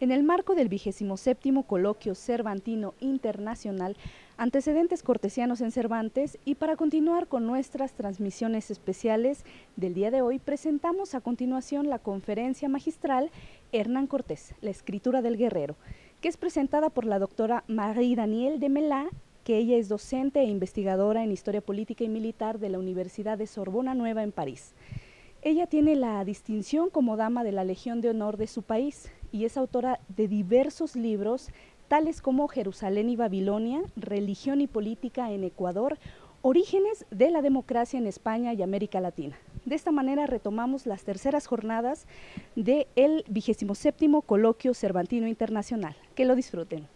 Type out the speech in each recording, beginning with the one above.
En el marco del vigésimo séptimo Coloquio Cervantino Internacional, antecedentes cortesianos en Cervantes, y para continuar con nuestras transmisiones especiales del día de hoy, presentamos a continuación la conferencia magistral Hernán Cortés, la escritura del guerrero, que es presentada por la doctora Marie Daniel de Melá, que ella es docente e investigadora en Historia Política y Militar de la Universidad de Sorbona Nueva en París. Ella tiene la distinción como dama de la Legión de Honor de su país, y es autora de diversos libros, tales como Jerusalén y Babilonia, Religión y Política en Ecuador, Orígenes de la Democracia en España y América Latina. De esta manera retomamos las terceras jornadas del séptimo Coloquio Cervantino Internacional. Que lo disfruten.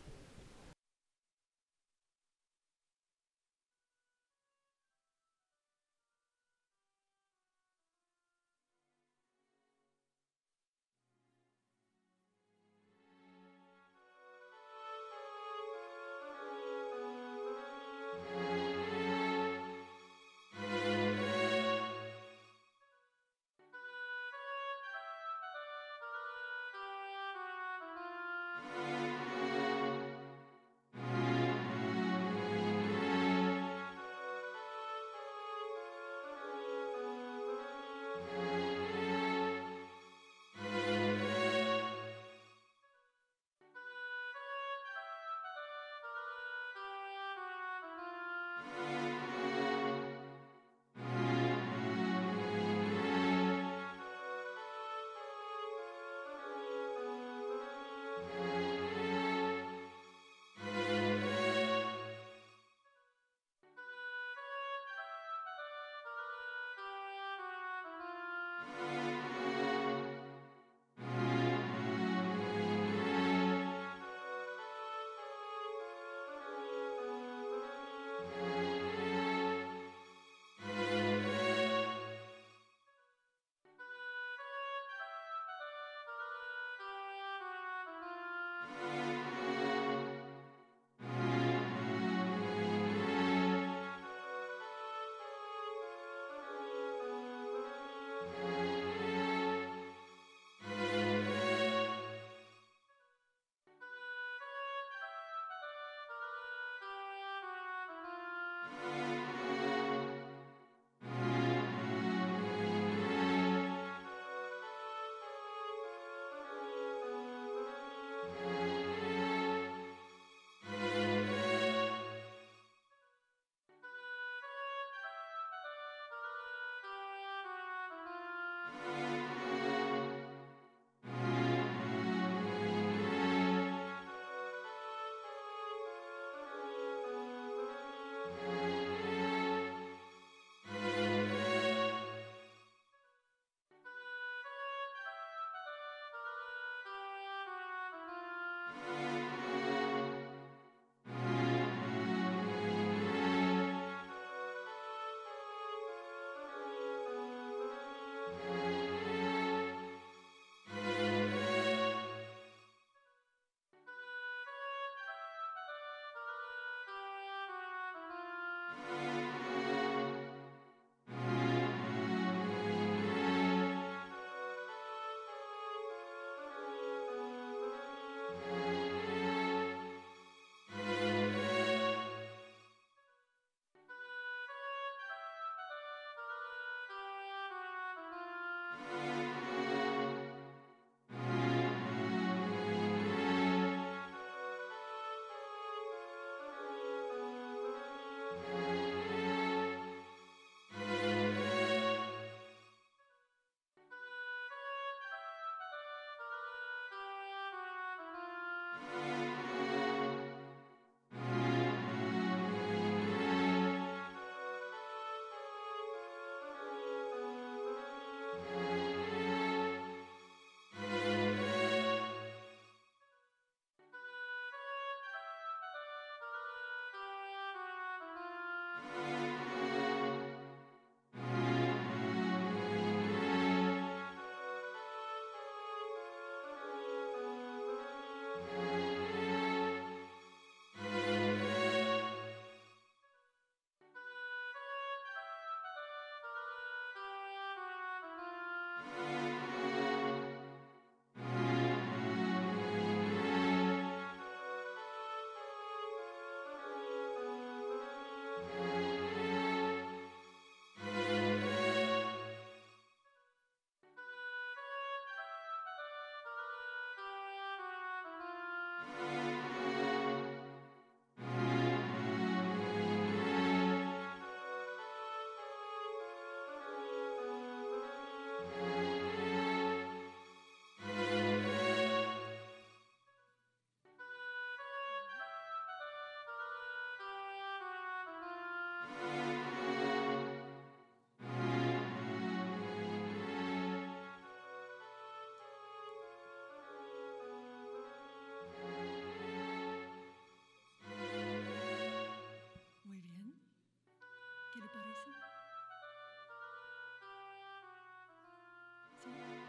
Thank you.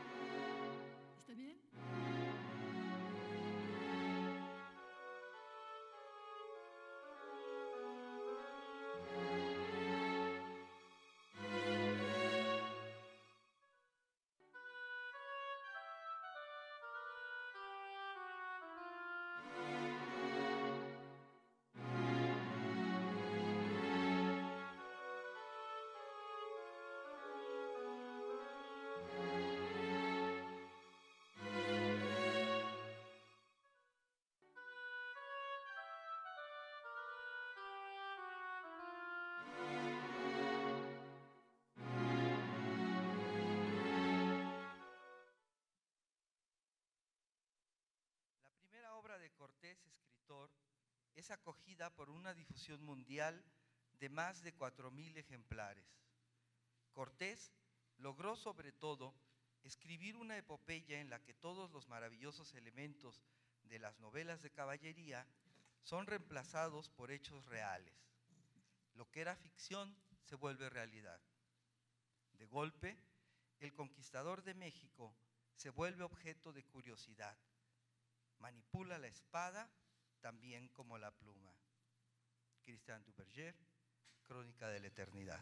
es acogida por una difusión mundial de más de 4.000 ejemplares. Cortés logró sobre todo escribir una epopeya en la que todos los maravillosos elementos de las novelas de caballería son reemplazados por hechos reales. Lo que era ficción se vuelve realidad. De golpe, el conquistador de México se vuelve objeto de curiosidad. Manipula la espada también como la pluma. Cristian Duberger, Crónica de la Eternidad.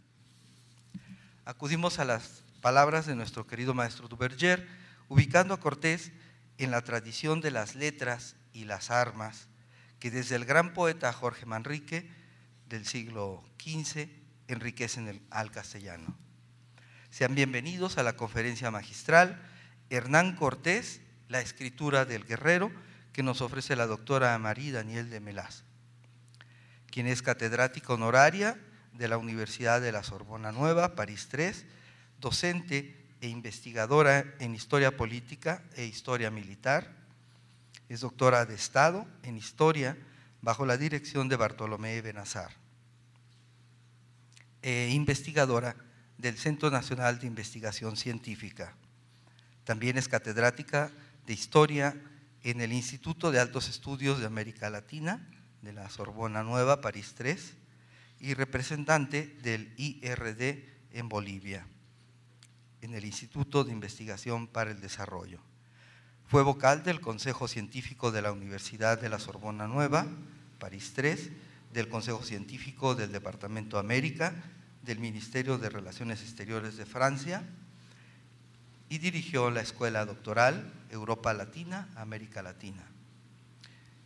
Acudimos a las palabras de nuestro querido maestro Duberger, ubicando a Cortés en la tradición de las letras y las armas, que desde el gran poeta Jorge Manrique del siglo XV enriquecen al castellano. Sean bienvenidos a la conferencia magistral Hernán Cortés, la escritura del guerrero, que nos ofrece la doctora María Daniel de Melaz, quien es catedrática honoraria de la Universidad de la Sorbona Nueva, París III, docente e investigadora en historia política e historia militar. Es doctora de Estado en historia bajo la dirección de Bartolomé Benazar. E investigadora del Centro Nacional de Investigación Científica. También es catedrática de historia en el Instituto de Altos Estudios de América Latina, de la Sorbona Nueva, París 3, y representante del IRD en Bolivia, en el Instituto de Investigación para el Desarrollo. Fue vocal del Consejo Científico de la Universidad de la Sorbona Nueva, París 3, del Consejo Científico del Departamento América, del Ministerio de Relaciones Exteriores de Francia, y dirigió la Escuela Doctoral Europa Latina, América Latina.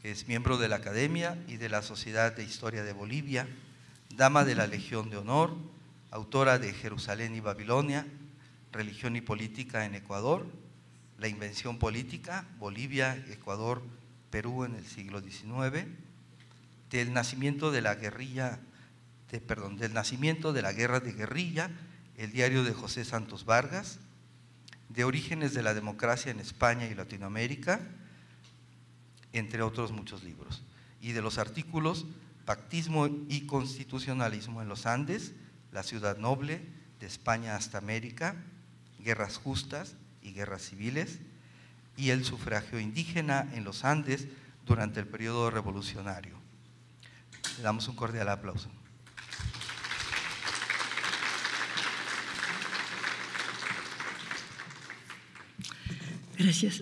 Es miembro de la Academia y de la Sociedad de Historia de Bolivia, dama de la Legión de Honor, autora de Jerusalén y Babilonia, Religión y Política en Ecuador, La Invención Política, Bolivia, Ecuador, Perú en el siglo XIX, del nacimiento de la guerrilla, de, perdón, del nacimiento de la guerra de guerrilla, el diario de José Santos Vargas, de orígenes de la democracia en España y Latinoamérica, entre otros muchos libros, y de los artículos Pactismo y Constitucionalismo en los Andes, La Ciudad Noble, de España hasta América, Guerras Justas y Guerras Civiles, y el sufragio indígena en los Andes durante el periodo revolucionario. Le damos un cordial aplauso. Gracias.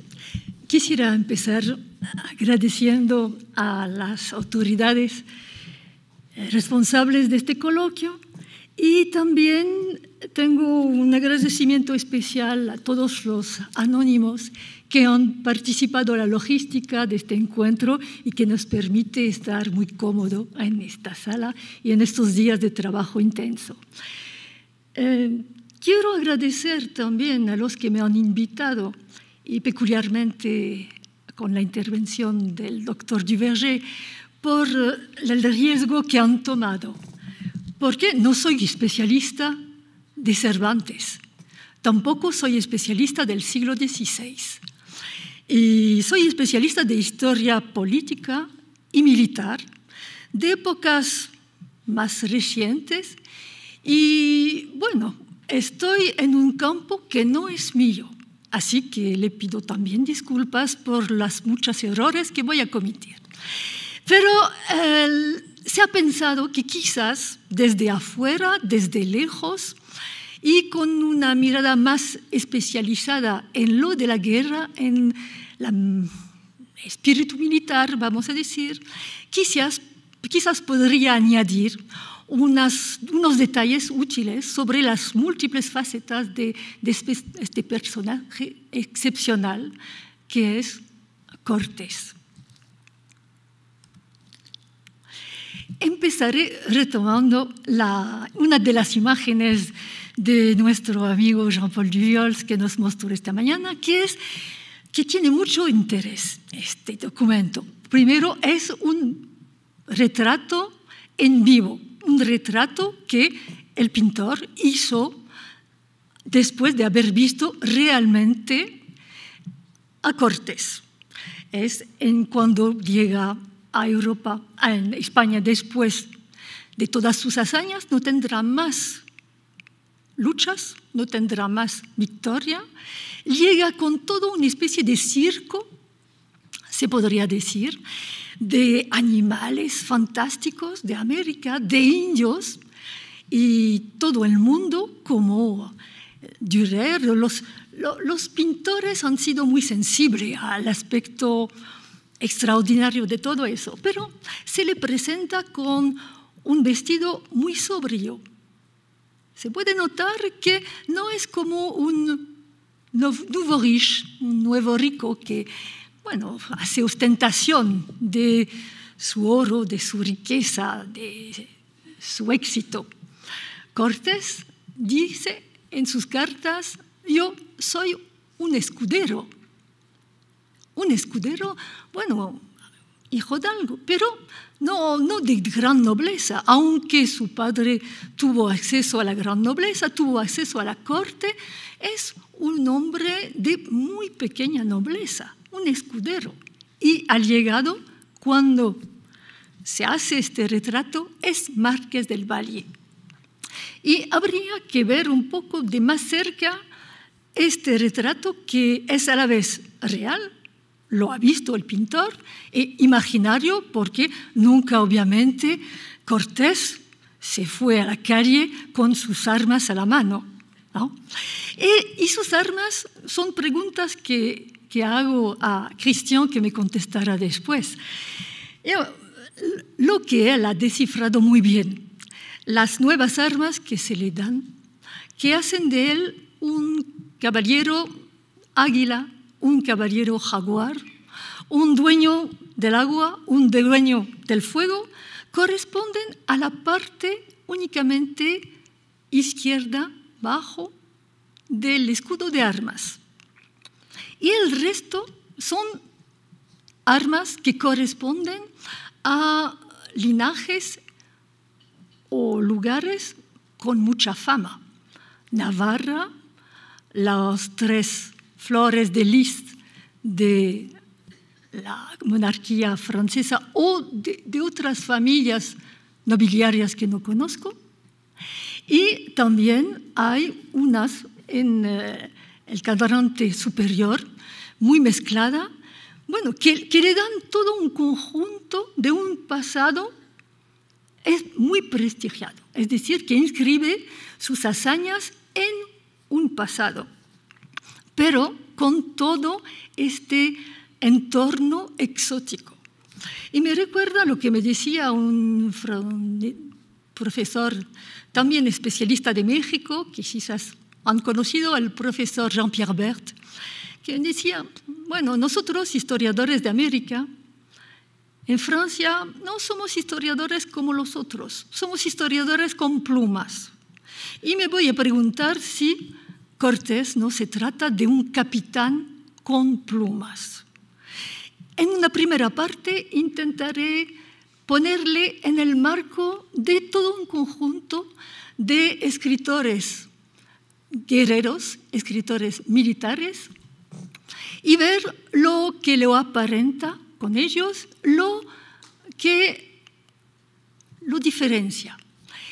Quisiera empezar agradeciendo a las autoridades eh, responsables de este coloquio y también tengo un agradecimiento especial a todos los anónimos que han participado en la logística de este encuentro y que nos permite estar muy cómodo en esta sala y en estos días de trabajo intenso. Eh, quiero agradecer también a los que me han invitado y peculiarmente con la intervención del doctor Duverger, por el riesgo que han tomado. Porque no soy especialista de Cervantes, tampoco soy especialista del siglo XVI. Y soy especialista de historia política y militar de épocas más recientes y bueno, estoy en un campo que no es mío Así que le pido también disculpas por las muchos errores que voy a cometer. Pero eh, se ha pensado que quizás desde afuera, desde lejos, y con una mirada más especializada en lo de la guerra, en el mm, espíritu militar, vamos a decir, quizás, quizás podría añadir unos detalles útiles sobre las múltiples facetas de, este personaje excepcional que es Cortés. Empezaré retomando una de las imágenes de nuestro amigo Jean-Paul Duviols que nos mostró esta mañana, que, es, que tiene mucho interés este documento. Primero, es un retrato en vivo, un retrato que el pintor hizo después de haber visto realmente a Cortés. Es en cuando llega a Europa, a España, después de todas sus hazañas, no tendrá más luchas, no tendrá más victoria. Llega con todo una especie de circo, se podría decir, de animales fantásticos de América, de indios, y todo el mundo como Dürer, los, los pintores han sido muy sensibles al aspecto extraordinario de todo eso, pero se le presenta con un vestido muy sobrio. Se puede notar que no es como un nouveau riche, un nuevo rico que bueno, hace ostentación de su oro, de su riqueza, de su éxito. Cortés dice en sus cartas, yo soy un escudero, un escudero, bueno, hijo de algo, pero no, no de gran nobleza, aunque su padre tuvo acceso a la gran nobleza, tuvo acceso a la corte, es un hombre de muy pequeña nobleza un escudero. Y al llegado, cuando se hace este retrato, es Márquez del Valle. Y habría que ver un poco de más cerca este retrato que es a la vez real, lo ha visto el pintor, e imaginario, porque nunca obviamente Cortés se fue a la calle con sus armas a la mano y eh, sus armas son preguntas que, hago a Cristian que me contestará después. lo que él ha descifrado muy bien, las nuevas armas que se le dan, que hacen de él un caballero águila, un caballero jaguar, un dueño del agua, un dueño del fuego, corresponden a la parte únicamente izquierda bajo del escudo de armas. Y el resto son armas que corresponden a linajes o lugares con mucha fama. Navarra, las tres flores de lis de la monarquía francesa o de, de otras familias nobiliarias que no conozco, y también hay unas en eh, el cuadrante superior, muy mezclada, bueno, que, le dan todo un conjunto de un pasado es muy prestigiado, es decir, que inscribe sus hazañas en un pasado, pero con todo este entorno exótico. Y me recuerda lo que me decía un profesor también especialista de México, que quizás han conocido al profesor Jean-Pierre Bert, que decía, bueno, nosotros historiadores de América, en Francia no somos historiadores como los otros, somos historiadores con plumas. Y me voy a preguntar si Cortés no se trata de un capitán con plumas. En una primera parte intentaré ponerle en el marco de todo un conjunto de escritores guerreros, escritores militares, y ver lo que lo aparenta con ellos, lo que lo diferencia.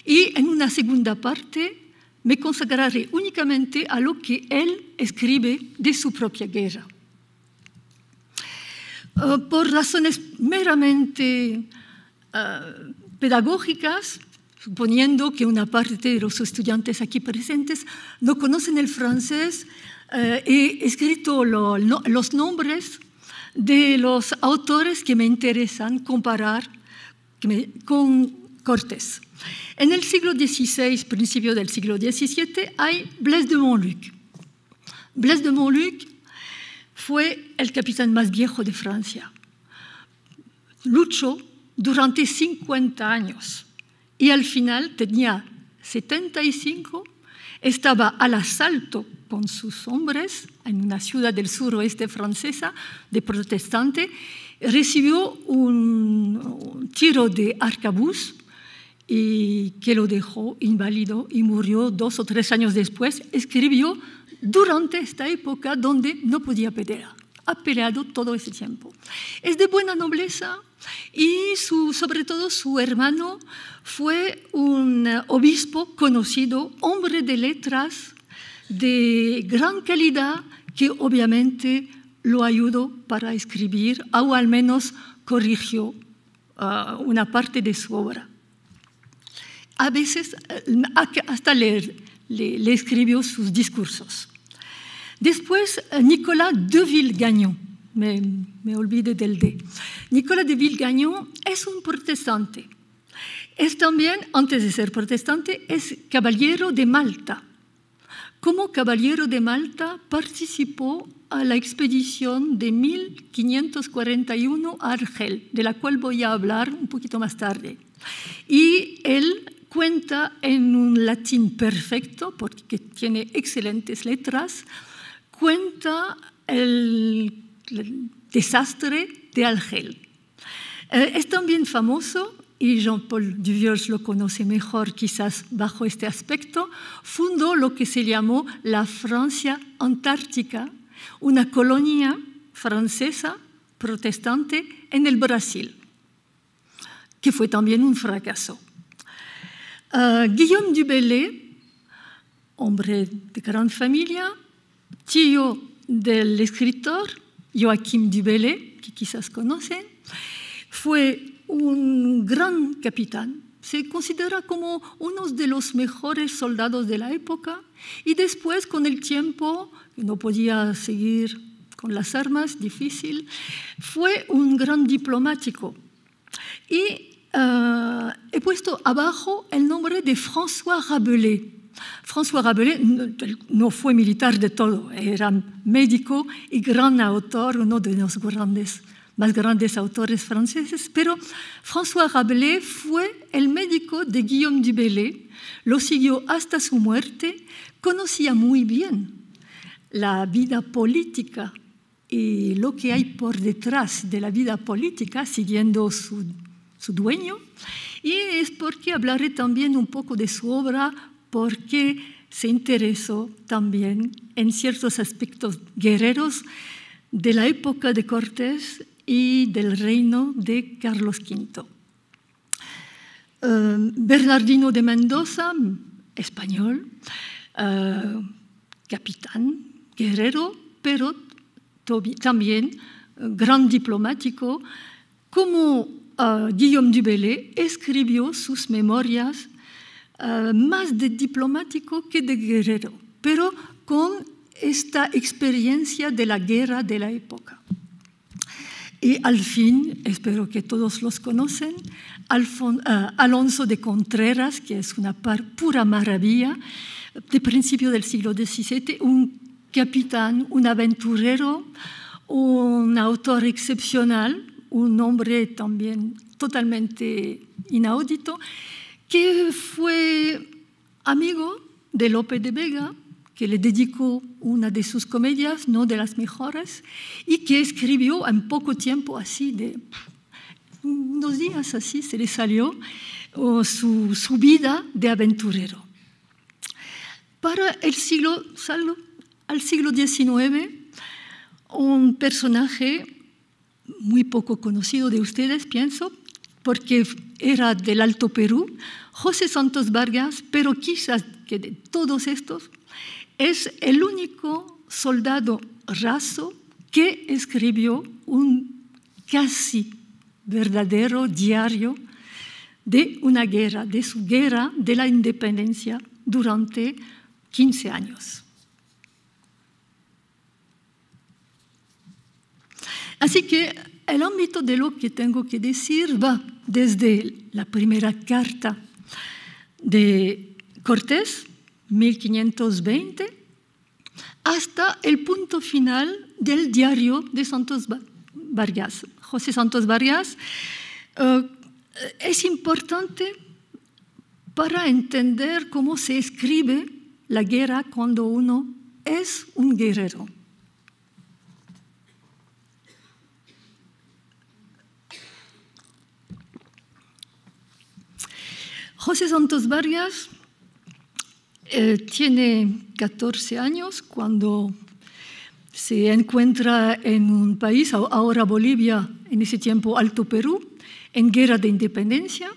Y en una segunda parte me consagraré únicamente a lo que él escribe de su propia guerra. Eh, por razones meramente Ah, pedagógicas, suponiendo que una parte de los estudiantes aquí presentes no conocen el francés, eh, he escrito los nombres de los autores que me interesan comparar con Cortés. En el siglo XVI, principio del siglo XVII, hay Blaise de Montluc. Blaise de Montluc fue el capitán más viejo de Francia. Luchó durante 50 años y al final tenía 75, estaba al asalto con sus hombres en una ciudad del suroeste francesa de protestante, recibió un, tiro de arcabuz que lo dejó inválido y murió dos o tres años después, escribió durante esta época donde no podía pelear. Ha peleado todo ese tiempo. Es de buena nobleza, y sobre todo su hermano fue un eh, obispo conocido, hombre de letras, de gran calidad, que obviamente lo ayudó para escribir, o al menos corrigió ah, una parte de su obra. A veces eh, hasta le, le escribió sus discursos. Después, eh, Nicolas Deville-Gagnon me, olvide del D. Nicolás de Villegagnon es un protestante. Es también, antes de ser protestante, es caballero de Malta. Como caballero de Malta participó a la expedición de 1541 a Argel, de la cual voy a hablar un poquito más tarde. Y él cuenta en un latín perfecto, porque tiene excelentes letras, cuenta el el desastre de Argel. Eh, es también famoso, y Jean-Paul Duviers lo conoce mejor quizás bajo este aspecto, fundó lo que se llamó la Francia Antártica, una colonia francesa protestante en el Brasil, que fue también un fracaso. Eh, Guillaume Dubélé, hombre de gran familia, tío del escritor, Joachim Dubélé, que quizás conocen, fue un gran capitán. Se considera como uno de los mejores soldados de la época y después con el tiempo, no podía seguir con las armas, difícil, fue un gran diplomático. Y eh, he puesto abajo el nombre de François Rabelais François Rabelais no fue militar de todo, era médico y gran autor, uno de los grandes, más grandes autores franceses, pero François Rabelais fue el médico de Guillaume du Bellay, lo siguió hasta su muerte, conocía muy bien la vida política y lo que hay por detrás de la vida política, siguiendo su, su dueño, y es porque hablaré también un poco de su obra porque se interesó también en ciertos aspectos guerreros de la época de Cortés y del reino de Carlos V. Eh, Bernardino de Mendoza, español, eh, capitán, guerrero, pero también eh, gran diplomático, como Guillaume Dubélé escribió sus memorias eh, más de diplomático que de guerrero, pero con esta experiencia de la guerra de la época. Y al fin, espero que todos los conocen, eh, Alonso de Contreras, que es una pura maravilla, de principio del siglo XVII, un capitán, un aventurero, un autor excepcional, un hombre también totalmente inaudito, que fue amigo de López de Vega, que le dedicó una de sus comedias, no de las mejores, y que escribió en poco tiempo, así de unos días así, se le salió su, vida de aventurero. Para el siglo, al siglo XIX, un personaje muy poco conocido de ustedes, pienso, porque era del Alto Perú, José Santos Vargas, pero quizás que de todos estos, es el único soldado raso que escribió un casi verdadero diario de una guerra, de su guerra de la independencia durante 15 años. Así que el ámbito de lo que tengo que decir va desde la primera carta de Cortés, 1520, hasta el punto final del diario de Santos Vargas, José Santos Vargas. Eh, es importante para entender cómo se escribe la guerra cuando uno es un guerrero. José Santos Vargas eh, tiene 14 años cuando se encuentra en un país, ahora Bolivia, en ese tiempo Alto Perú, en guerra de independencia.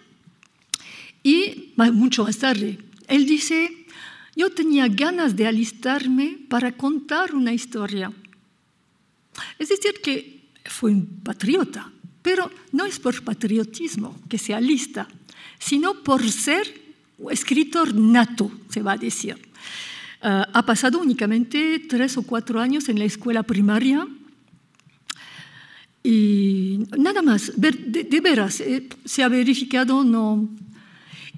Y mucho más tarde, él dice, yo tenía ganas de alistarme para contar una historia. Es decir, que fue un patriota, pero no es por patriotismo que se alista, sino por ser escritor nato, se va a decir. Eh, ha pasado únicamente tres o cuatro años en la escuela primaria y nada más, de, veras, eh, se ha verificado, no.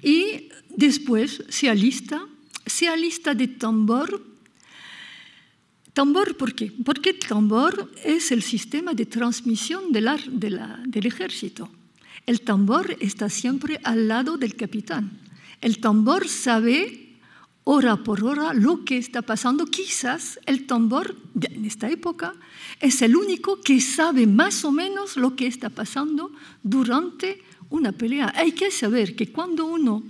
Y después se alista, se alista de tambor. Tambor, ¿por qué? Porque tambor es el sistema de transmisión del ejército. El tambor está siempre al lado del capitán. El tambor sabe hora por hora lo que está pasando. Quizás el tambor, en esta época, es el único que sabe más o menos lo que está pasando durante una pelea. Hay que saber que cuando uno,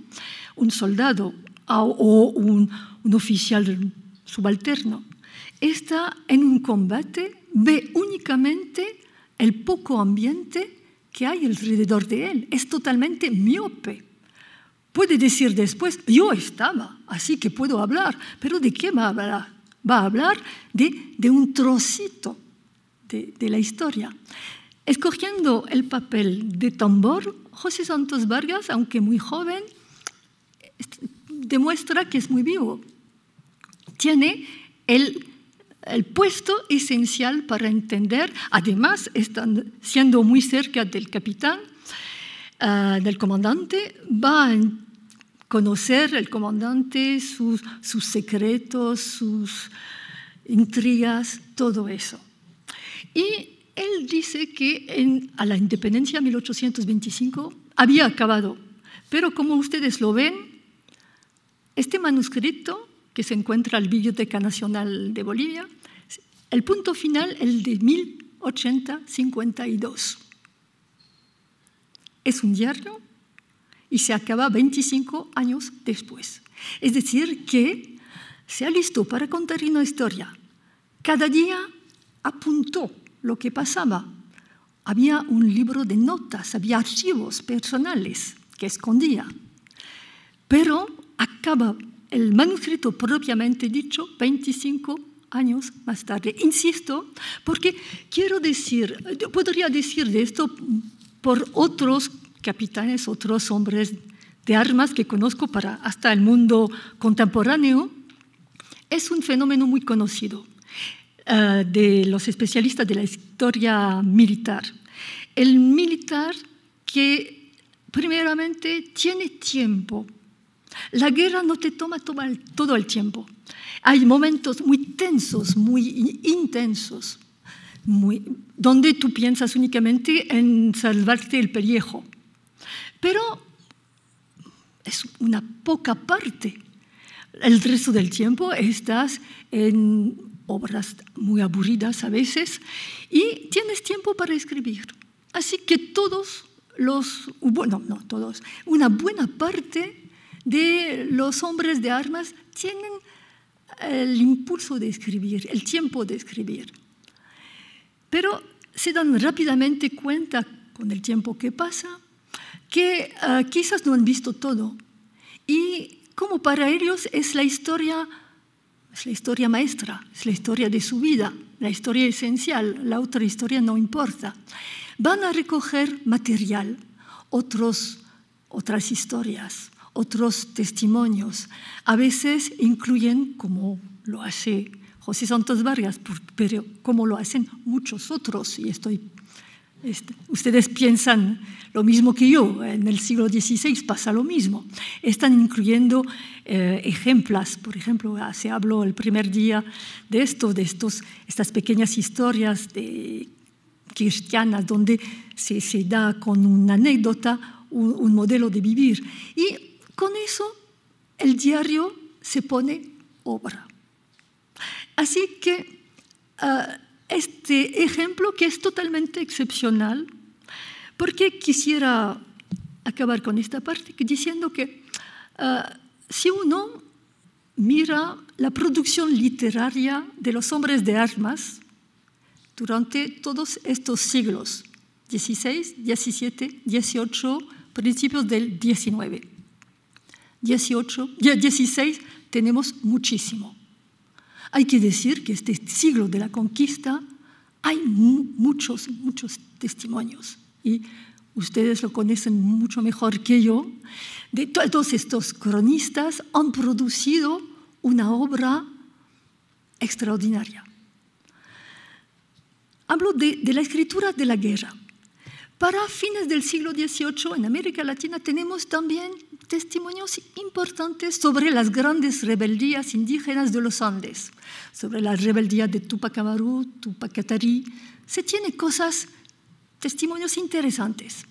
un soldado o un, oficial subalterno, está en un combate, ve únicamente el poco ambiente que hay alrededor de él. Es totalmente miope. Puede decir después, yo estaba, así que puedo hablar, pero ¿de qué va a hablar? Va a hablar de, un trocito de, de la historia. Escogiendo el papel de tambor, José Santos Vargas, aunque muy joven, demuestra que es muy vivo. Tiene el el puesto esencial para entender, además están siendo muy cerca del capitán, eh, del comandante, va a conocer el comandante, sus, secretos, sus intrigas, todo eso. Y él dice que a la independencia de 1825 había acabado, pero como ustedes lo ven, este manuscrito que se encuentra en la Biblioteca Nacional de Bolivia. El punto final, el de 1852. Es un diario y se acaba 25 años después. Es decir, que se ha listo para contar una historia. Cada día apuntó lo que pasaba. Había un libro de notas, había archivos personales que escondía. Pero acaba el manuscrito propiamente dicho 25 años más tarde. Insisto, porque quiero decir, yo podría decir de esto por otros capitanes, otros hombres de armas que conozco para hasta el mundo contemporáneo, es un fenómeno muy conocido eh, de los especialistas de la historia militar. El militar que primeramente tiene tiempo la guerra no te toma todo el tiempo. Hay momentos muy tensos, muy intensos, donde tú piensas únicamente en salvarte el pellejo. Pero es una poca parte. El resto del tiempo estás en obras muy aburridas a veces y tienes tiempo para escribir. Así que todos los, bueno, no todos, una buena parte de los hombres de armas tienen el impulso de escribir, el tiempo de escribir. Pero se dan rápidamente cuenta con el tiempo que pasa que ah, quizás no han visto todo y como para ellos es la historia es la historia maestra, es la historia de su vida, la historia esencial, la otra historia no importa. Van a recoger material, otros, otras historias otros testimonios. A veces incluyen, como lo hace José Santos Vargas, pero como lo hacen muchos otros, y estoy este, ustedes piensan lo mismo que yo, en el siglo XVI pasa lo mismo. Están incluyendo eh, ejemplos, por ejemplo, ah, se habló el primer día de esto, de estos, estas pequeñas historias de cristianas donde se, se da con una anécdota un, un modelo de vivir. Y con eso el diario se pone obra. Así que ah, este ejemplo que es totalmente excepcional, porque quisiera acabar con esta parte diciendo que ah, si uno mira la producción literaria de los hombres de armas durante todos estos siglos, 16, 17, 18, principios del 19. 18, 16 tenemos muchísimo. Hay que decir que este siglo de la conquista hay muchos, muchos testimonios y ustedes lo conocen mucho mejor que yo. De todos estos cronistas han producido una obra extraordinaria. Hablo de la escritura de la guerra. Para fines del siglo XVIII en América Latina tenemos también testimonios importantes sobre las grandes rebeldías indígenas de los Andes, sobre la rebeldía de Tupac Amaru, Tupac Katari. Se tiene cosas, testimonios interesantes.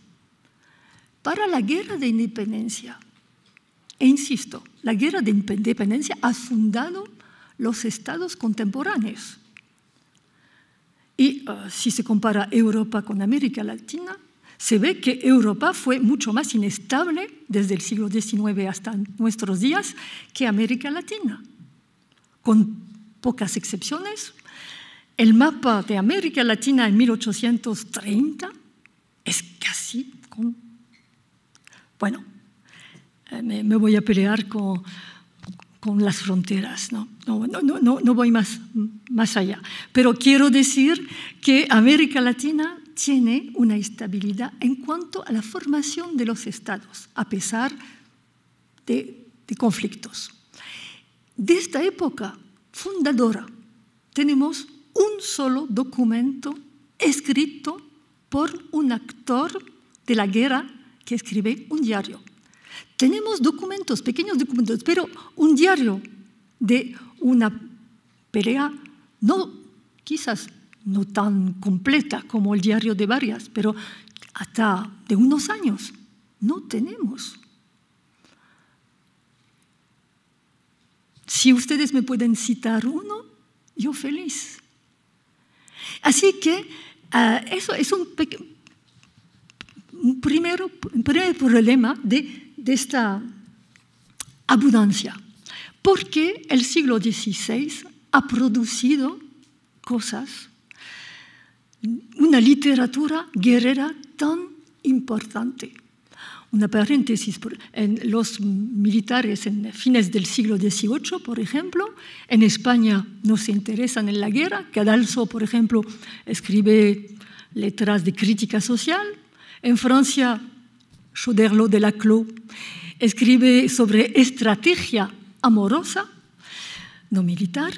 Para la guerra de independencia, e insisto, la guerra de independencia ha fundado los estados contemporáneos. Y ah, si se compara Europa con América Latina, se ve que Europa fue mucho más inestable desde el siglo XIX hasta nuestros días que América Latina. Con pocas excepciones, el mapa de América Latina en 1830 es casi Bueno, eh, me, voy a pelear con con las fronteras. No, no, voy más, allá. Pero quiero decir que América Latina tiene una estabilidad en cuanto a la formación de los estados, a pesar de, de conflictos. De esta época fundadora tenemos un solo documento escrito por un actor de la guerra que escribe un diario, tenemos documentos, pequeños documentos, pero un diario de una pelea, no, quizás no tan completa como el diario de varias, pero hasta de unos años, no tenemos. Si ustedes me pueden citar uno, yo feliz. Así que eh, eso es un, un, un primer problema de de esta abundancia, porque el siglo XVI ha producido cosas, una literatura guerrera tan importante. Una paréntesis, en los militares en fines del siglo XVIII, por ejemplo, en España no se interesan en la guerra. Cadalso, por ejemplo, escribe letras de crítica social. En Francia Choderlo de la Clos, escribe sobre estrategia amorosa, no militar,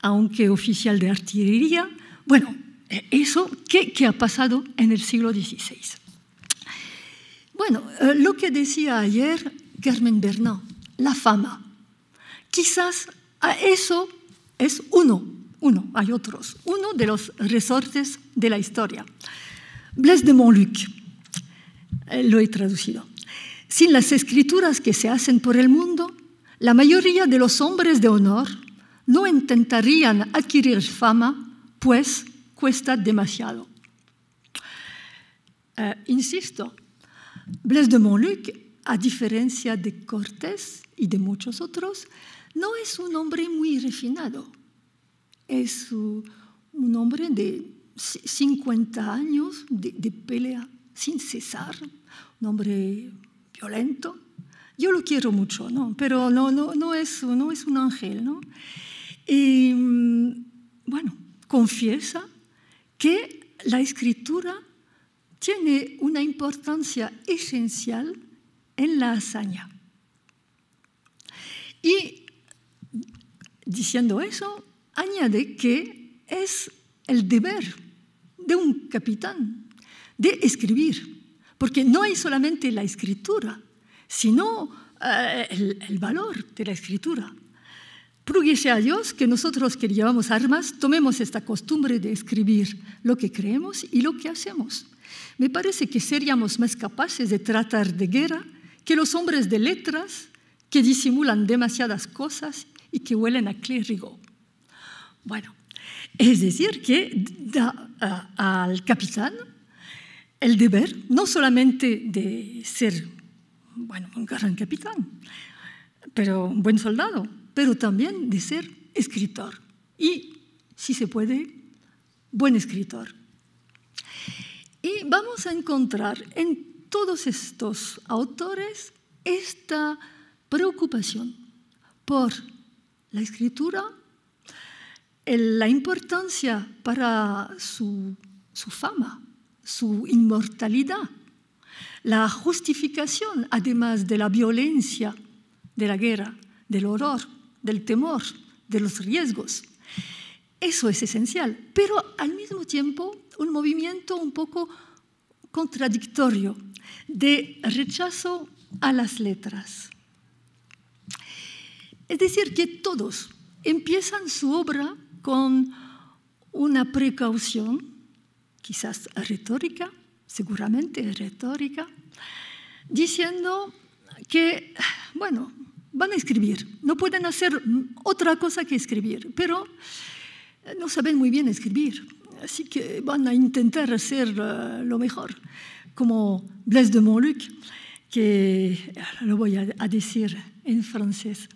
aunque oficial de artillería. Bueno, eso ¿qué ha pasado en el siglo XVI. Bueno, eh, lo que decía ayer Carmen Bernat, la fama. Quizás a eso es uno, uno, hay otros, uno de los resortes de la historia. Blaise de Montluc, eh, lo he traducido. Sin las escrituras que se hacen por el mundo, la mayoría de los hombres de honor no intentarían adquirir fama, pues cuesta demasiado. Eh, insisto, Blaise de Montluc, a diferencia de Cortés y de muchos otros, no es un hombre muy refinado. Es un hombre de 50 años de pelea sin cesar, un hombre violento. Yo lo quiero mucho, ¿no? pero no, no, es, no es un ángel. ¿no? Y bueno, confiesa que la escritura tiene una importancia esencial en la hazaña. Y diciendo eso, añade que es el deber de un capitán de escribir, porque no hay solamente la escritura, sino eh, el, valor de la escritura. Prúguese a Dios que nosotros que llevamos armas tomemos esta costumbre de escribir lo que creemos y lo que hacemos. Me parece que seríamos más capaces de tratar de guerra que los hombres de letras que disimulan demasiadas cosas y que huelen a clérigo. Bueno, es decir, que al capitán el deber no solamente de ser, un gran capitán, pero un buen soldado, pero también de ser escritor y, si se puede, buen escritor. Y vamos a encontrar en todos estos autores esta preocupación por la escritura, la importancia para su fama su inmortalidad. La justificación, además de la violencia, de la guerra, del horror, del temor, de los riesgos. Eso es esencial, pero al mismo tiempo un movimiento un poco contradictorio de rechazo a las letras. Es decir, que todos empiezan su obra con una precaución quizás retórica, seguramente retórica, diciendo que, bueno, van a escribir, no pueden hacer otra cosa que escribir, pero eh, no saben muy bien escribir, así que van a intentar hacer eh, lo mejor, como Blaise de Montluc, que eh, lo voy a, decir en francés.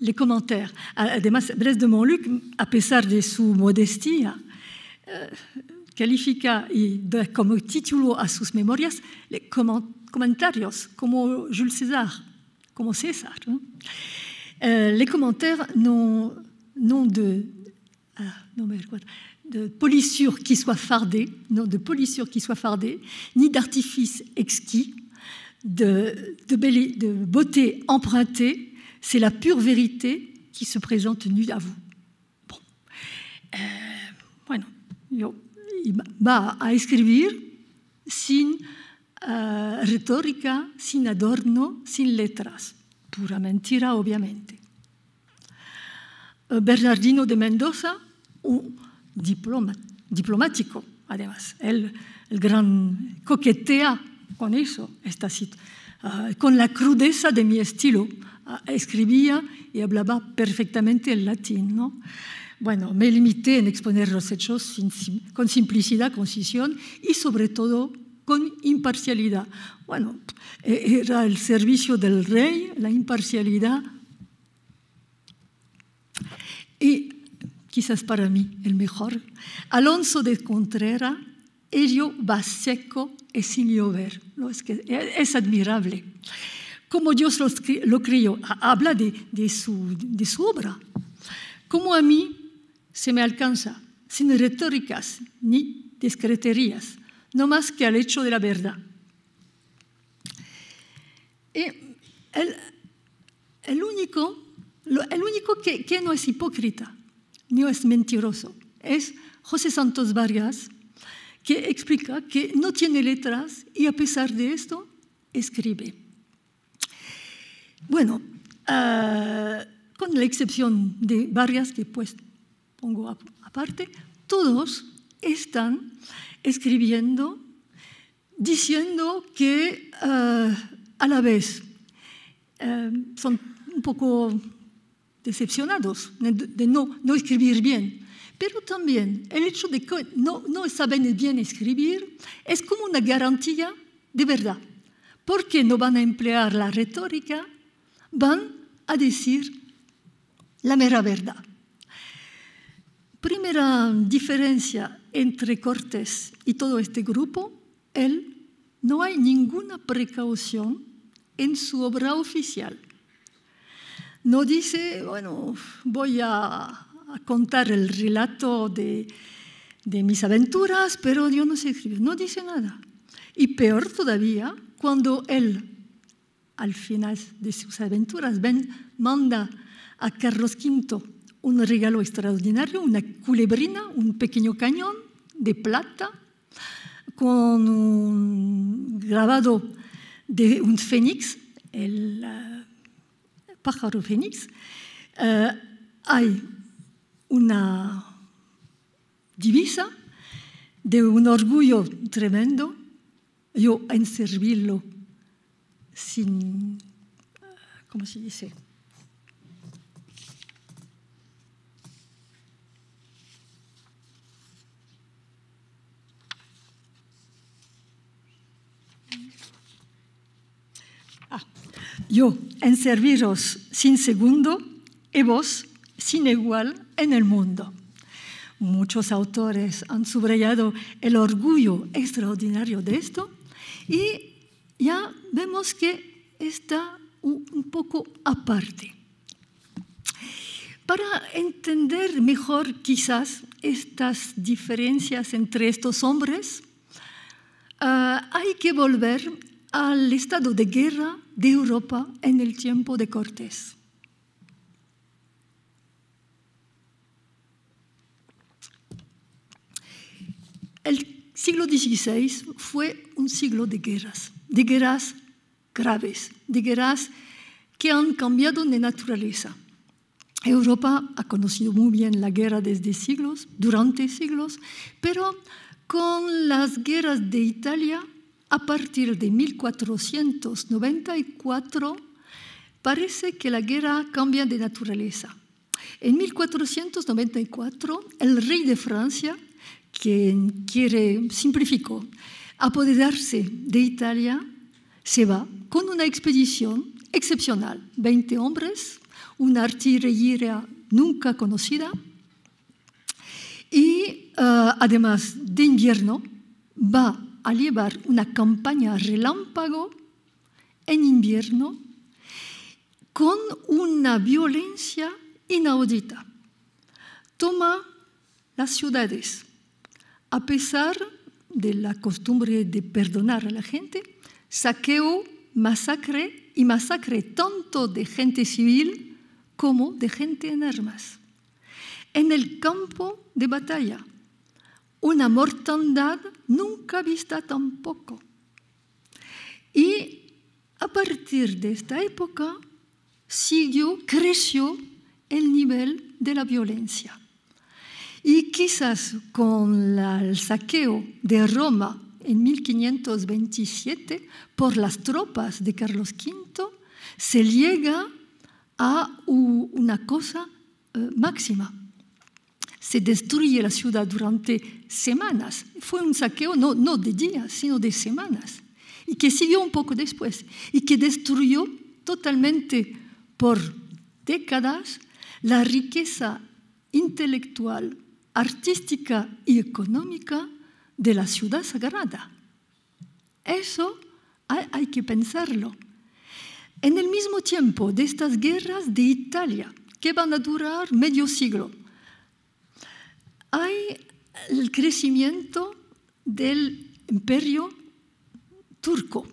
les commentaires. Además, Blaise de Montluc, a pesar de su modestia, qualifica y da como título a sus memorias comentarios, como Jules César, como César. Eh, les commentaires n'ont de, de polissure qui soit fardée, non, de ah, polissure qui soit fardée, ni d'artifice exquis, de, de, de beauté empruntée, c'est la pure vérité qui se présente nue à vous. Bon. Euh, va a escribir sin eh, retórica, sin adorno, sin letras. Pura mentira, obviamente. Eh, Bernardino de Mendoza, un diplomático, además. Él, el gran coquetea con eso, eh, con la crudeza de mi estilo, escribía y hablaba perfectamente el latín. ¿no? Bueno, me limité en exponer los hechos con simplicidad, concisión y sobre todo con imparcialidad. Bueno, eh, era el servicio del rey, la imparcialidad y quizás para mí el mejor, Alonso de Contreras, ello va seco y e sin llover. es, que es admirable. Como Dios lo, lo habla de, de, su, de su obra. Como a mí se me alcanza, sin retóricas ni discreterías, no más que al hecho de la verdad. Y el, único, el único que, no es hipócrita, ni es mentiroso, es José Santos Vargas, que explica que no tiene letras y a pesar de esto escribe. Bueno, ah, con la excepción de Vargas que puesto pongo aparte, todos están escribiendo, diciendo que eh, a la vez eh, son un poco decepcionados de no, escribir bien, pero también el hecho de que no, saben bien escribir es como una garantía de verdad, porque no van a emplear la retórica, van a decir la mera verdad primera diferencia entre Cortés y todo este grupo, él no hay ninguna precaución en su obra oficial. No dice, bueno, voy a, contar el relato de, de mis aventuras, pero Dios no se escribe No dice nada. Y peor todavía, cuando él, al final de sus aventuras, manda a Carlos V un regalo extraordinario, una culebrina, un pequeño cañón de plata con un grabado de un fénix, el pájaro fénix. Eh, hay una divisa de un orgullo tremendo. Yo en servirlo sin, eh, ¿cómo se dice? yo en serviros sin segundo y vos sin igual en el mundo. Muchos autores han subrayado el orgullo extraordinario de esto y ya vemos que está un poco aparte. Para entender mejor quizás estas diferencias entre estos hombres, ah, hay que volver al estado de guerra de Europa en el tiempo de Cortés. El siglo XVI fue un siglo de guerras, de guerras graves, de guerras que han cambiado de naturaleza. Europa ha conocido muy bien la guerra desde siglos, durante siglos, pero con las guerras de Italia a partir de 1494 parece que la guerra cambia de naturaleza. En 1494, el rey de Francia, quien quiere, simplificó, apoderarse de Italia, se va con una expedición excepcional, 20 hombres, una artillería nunca conocida, y eh, además de invierno, va a llevar una campaña relámpago en invierno con una violencia inaudita. Toma las ciudades. A pesar de la costumbre de perdonar a la gente, saqueo, masacre y masacre tanto de gente civil como de gente en armas. En el campo de batalla, una mortandad nunca vista tampoco. Y a partir de esta época siguió, creció el nivel de la violencia. Y quizás con el saqueo de Roma en 1527 por las tropas de Carlos V, se llega a una cosa eh, máxima, se destruye la ciudad durante semanas. Fue un saqueo no, de días, sino de semanas. Y que siguió un poco después. Y que destruyó totalmente por décadas la riqueza intelectual, artística y económica de la ciudad sagrada. Eso hay, hay que pensarlo. En el mismo tiempo de estas guerras de Italia, que van a durar medio siglo, hay el crecimiento del imperio turco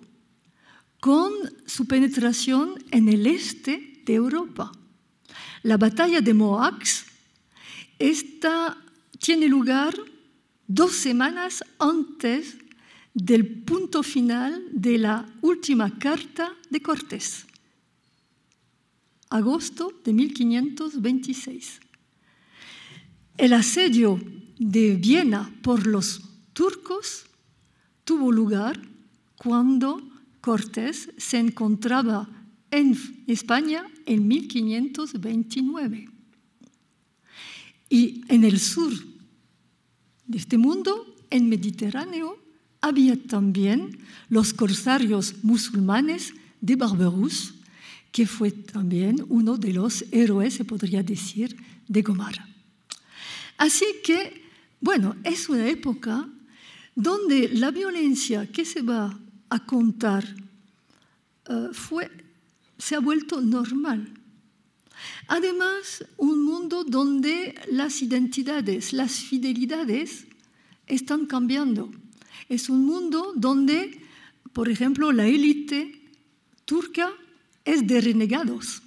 con su penetración en el este de Europa. La batalla de Moax esta tiene lugar dos semanas antes del punto final de la última carta de Cortés, agosto de 1526. El asedio de Viena por los turcos tuvo lugar cuando Cortés se encontraba en España en 1529. Y en el sur de este mundo, en Mediterráneo, había también los corsarios musulmanes de Barberus, que fue también uno de los héroes, se podría decir, de Gomara. Así que, bueno, es una época donde la violencia que se va a contar eh, se ha vuelto normal. Además, un mundo donde las identidades, las fidelidades están cambiando. Es un mundo donde, por ejemplo, la élite turca es de renegados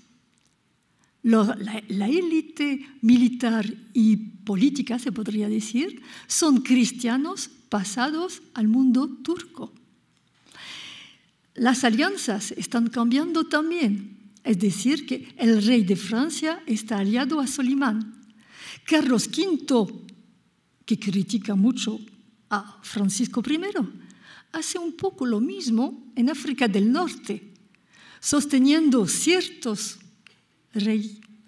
la élite militar y política, se podría decir, son cristianos pasados al mundo turco. Las alianzas están cambiando también, es decir, que el rey de Francia está aliado a Solimán. Carlos V, que critica mucho a Francisco I, hace un poco lo mismo en África del Norte, sosteniendo ciertos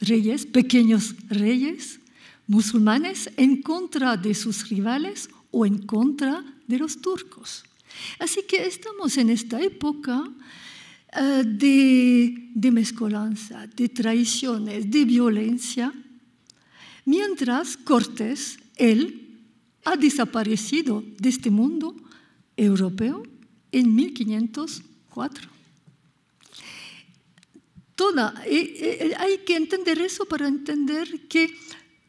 reyes, pequeños reyes musulmanes en contra de sus rivales o en contra de los turcos. Así que estamos en esta época eh, de mezcolanza, de traiciones, de violencia, mientras Cortés, él, ha desaparecido de este mundo europeo en 1504 toda. hay que entender eso para entender que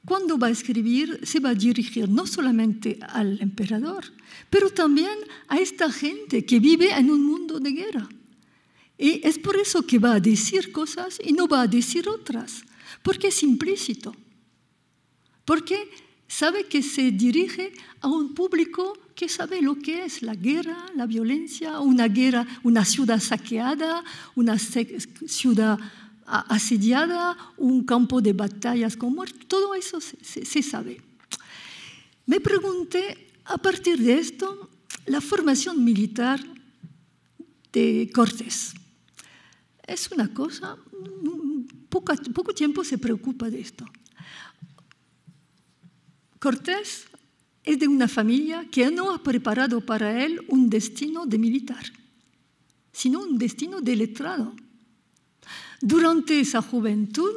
cuando va a escribir se va a dirigir no solamente al emperador, pero también a esta gente que vive en un mundo de guerra. Y es por eso que va a decir cosas y no va a decir otras, porque es implícito, porque sabe que se dirige a un público ¿Qué sabe lo que es la guerra, la violencia, una guerra, una ciudad saqueada, una ciudad asediada, un campo de batallas con muertos? todo eso se, sabe. Me pregunté, a partir de esto, la formación militar de Cortés. Es una cosa, poco tiempo se preocupa de esto. Cortés es de una familia que no ha preparado para él un destino de militar, sino un destino de letrado. Durante esa juventud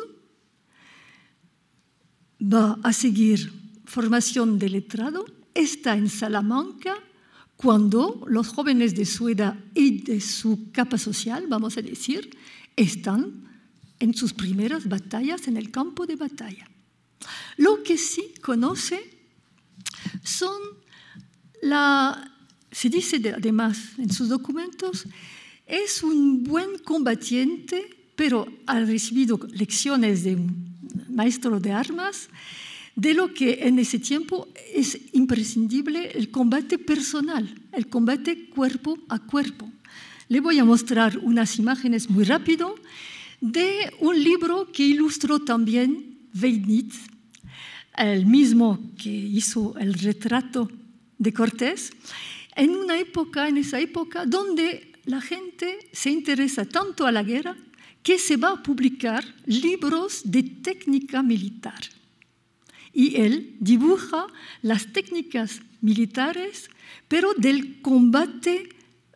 va a seguir formación de letrado, está en Salamanca, cuando los jóvenes de su edad y de su capa social, vamos a decir, están en sus primeras batallas en el campo de batalla. Lo que sí conoce son la, se dice además en sus documentos, es un buen combatiente, pero ha recibido lecciones de un maestro de armas, de lo que en ese tiempo es imprescindible el combate personal, el combate cuerpo a cuerpo. Le voy a mostrar unas imágenes muy rápido de un libro que ilustró también Weidnitz, el mismo que hizo el retrato de Cortés, en una época, en esa época, donde la gente se interesa tanto a la guerra que se va a publicar libros de técnica militar. Y él dibuja las técnicas militares, pero del combate,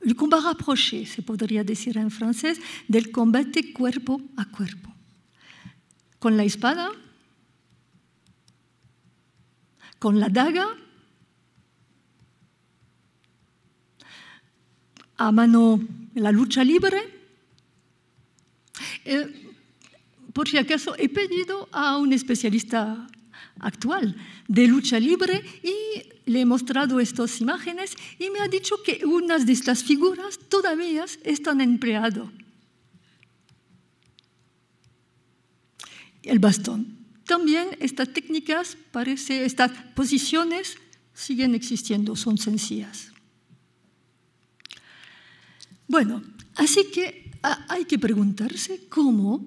el combat rapproché, se podría decir en francés, del combate cuerpo a cuerpo. Con la espada con la daga a mano la lucha libre. Eh, por si acaso, he pedido a un especialista actual de lucha libre y le he mostrado estas imágenes y me ha dicho que unas de estas figuras todavía están empleadas. El bastón. También estas técnicas, parece, estas posiciones siguen existiendo, son sencillas. Bueno, así que hay que preguntarse cómo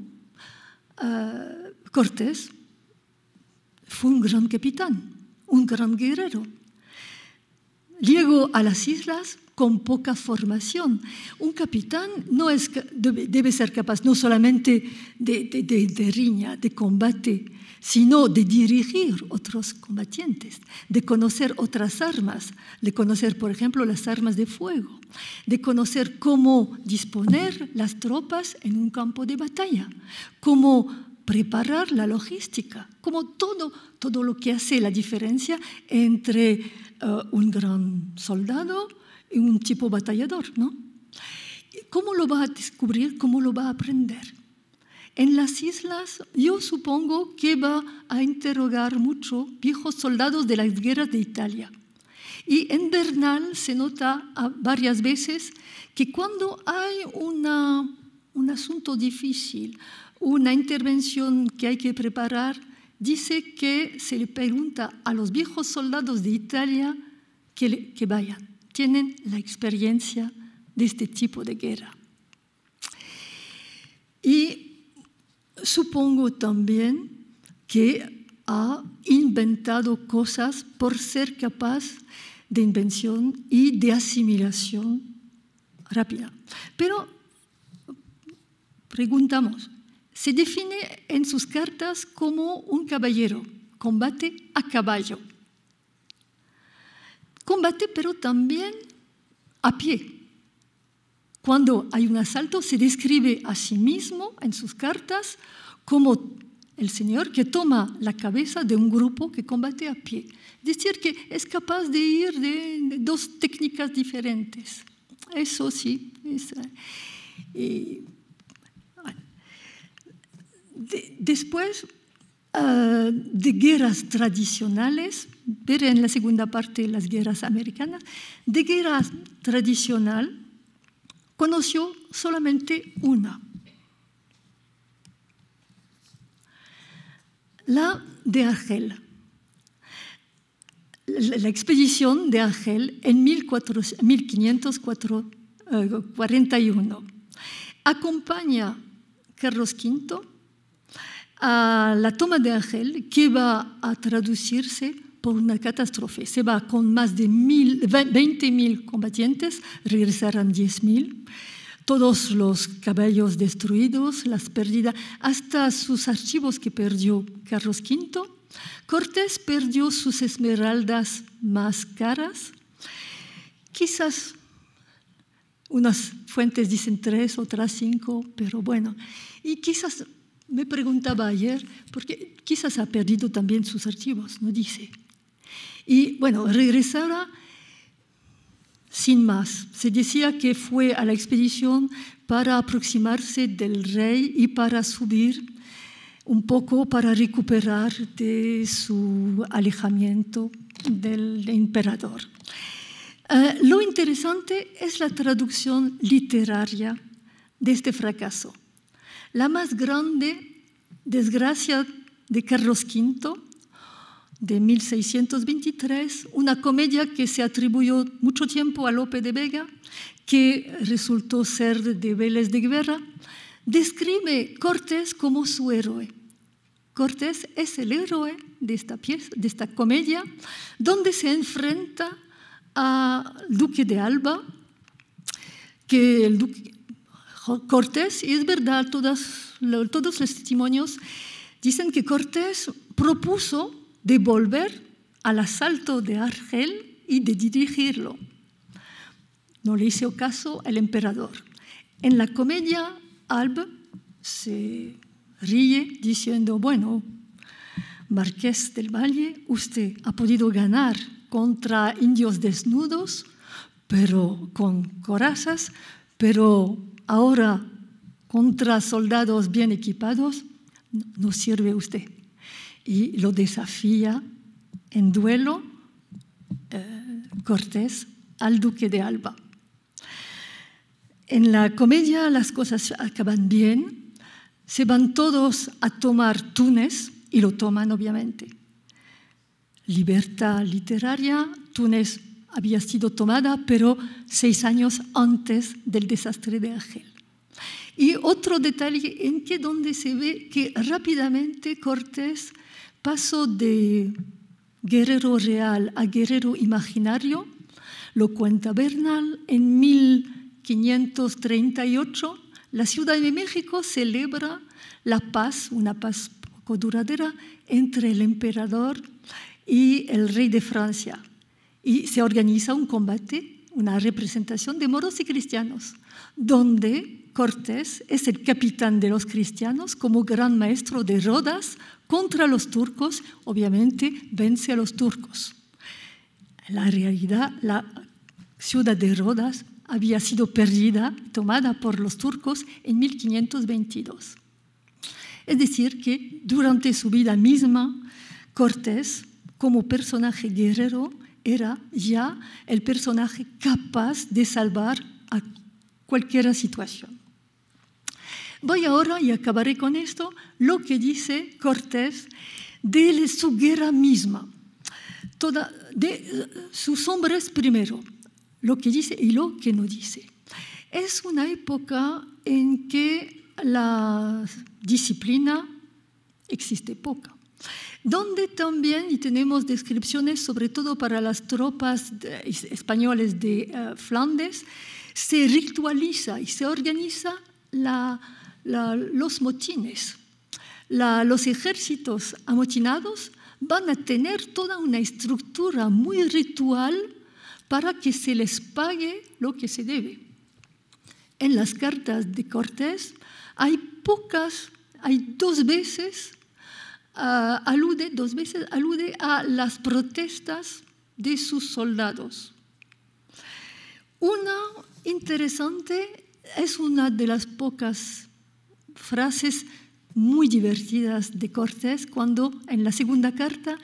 ah, Cortés fue un gran capitán, un gran guerrero. Llegó a las islas con poca formación. Un capitán no es, debe, ser capaz no solamente de, de, de, riña, de combate, sino de dirigir otros combatientes, de conocer otras armas, de conocer, por ejemplo, las armas de fuego, de conocer cómo disponer las tropas en un campo de batalla, cómo preparar la logística, como todo, todo lo que hace la diferencia entre eh, un gran soldado un tipo batallador, ¿no? ¿Cómo lo va a descubrir? ¿Cómo lo va a aprender? En las islas yo supongo que va a interrogar mucho viejos soldados de las guerras de Italia. Y en Bernal se nota ah, varias veces que cuando hay un asunto difícil, una intervención que hay que preparar, dice que se le pregunta a los viejos soldados de Italia que vayan tienen la experiencia de este tipo de guerra. Y supongo también que ha inventado cosas por ser capaz de invención y de asimilación rápida. Pero preguntamos, se define en sus cartas como un caballero, combate a caballo combate, pero también a pie. Cuando hay un asalto, se describe a sí mismo en sus cartas como el Señor que toma la cabeza de un grupo que combate a pie. Decir que es capaz de ir de, dos técnicas diferentes. Eso sí. Eh, después Ah, de guerras tradicionales, ver en la segunda parte las guerras americanas, de guerras tradicional conoció solamente una, la de Argel. La expedición de Argel en 1541 eh, acompaña Carlos V a la toma de Ángel, que va a traducirse por una catástrofe. Se va con más de 20.000 combatientes, regresarán 10.000, todos los caballos destruidos, las pérdidas, hasta sus archivos que perdió Carlos V. Cortés perdió sus esmeraldas más caras, quizás unas fuentes dicen tres, otras cinco, pero bueno, y quizás me preguntaba ayer, porque quizás ha perdido también sus archivos, no dice. Y bueno, regresará sin más. Se decía que fue a la expedición para aproximarse del rey y para subir un poco para recuperar de su alejamiento del emperador. Eh, lo interesante es la traducción literaria de este fracaso. La más grande desgracia de Carlos V de 1623, una comedia que se atribuyó mucho tiempo a Lope de Vega, que resultó ser de Vélez de Guerra, describe Cortés como su héroe. Cortés es el héroe de esta pieza, de esta comedia, donde se enfrenta al duque de Alba, que el duque, Cortés, y es verdad, todos los testimonios dicen que Cortés propuso devolver al asalto de Argel y de dirigirlo. No le hizo caso el emperador. En la comedia, Alb se ríe diciendo, bueno, Marqués del Valle, usted ha podido ganar contra indios desnudos, pero con corazas, pero ahora contra soldados bien equipados, no sirve usted. Y lo desafía en duelo eh, Cortés al duque de Alba. En la comedia las cosas acaban bien, se van todos a tomar Túnez y lo toman obviamente. Libertad literaria, Túnez había sido tomada, pero seis años antes del desastre de Ángel. Y otro detalle en que donde se ve que rápidamente Cortés pasó de guerrero real a guerrero imaginario, lo cuenta Bernal en 1538, la Ciudad de México celebra la paz, una paz poco duradera, entre el emperador y el rey de Francia y se organiza un combate, una representación de moros y cristianos, donde Cortés es el capitán de los cristianos como gran maestro de Rodas contra los turcos, obviamente vence a los turcos. La realidad, la ciudad de Rodas había sido perdida, tomada por los turcos en 1522. Es decir, que durante su vida misma, Cortés, como personaje guerrero, era ya el personaje capaz de salvar a cualquier situación. Voy ahora, y acabaré con esto, lo que dice Cortés de su guerra misma, Toda, de sus hombres primero, lo que dice y lo que no dice. Es una época en que la disciplina existe poca donde también y tenemos descripciones, sobre todo para las tropas españoles de eh, Flandes, se ritualiza y se organiza los motines. los ejércitos amotinados van a tener toda una estructura muy ritual para que se les pague lo que se debe. En las cartas de Cortés hay pocas, hay dos veces Ah, alude, dos veces alude a las protestas de sus soldados. Una interesante es una de las pocas frases muy divertidas de Cortés cuando en la segunda carta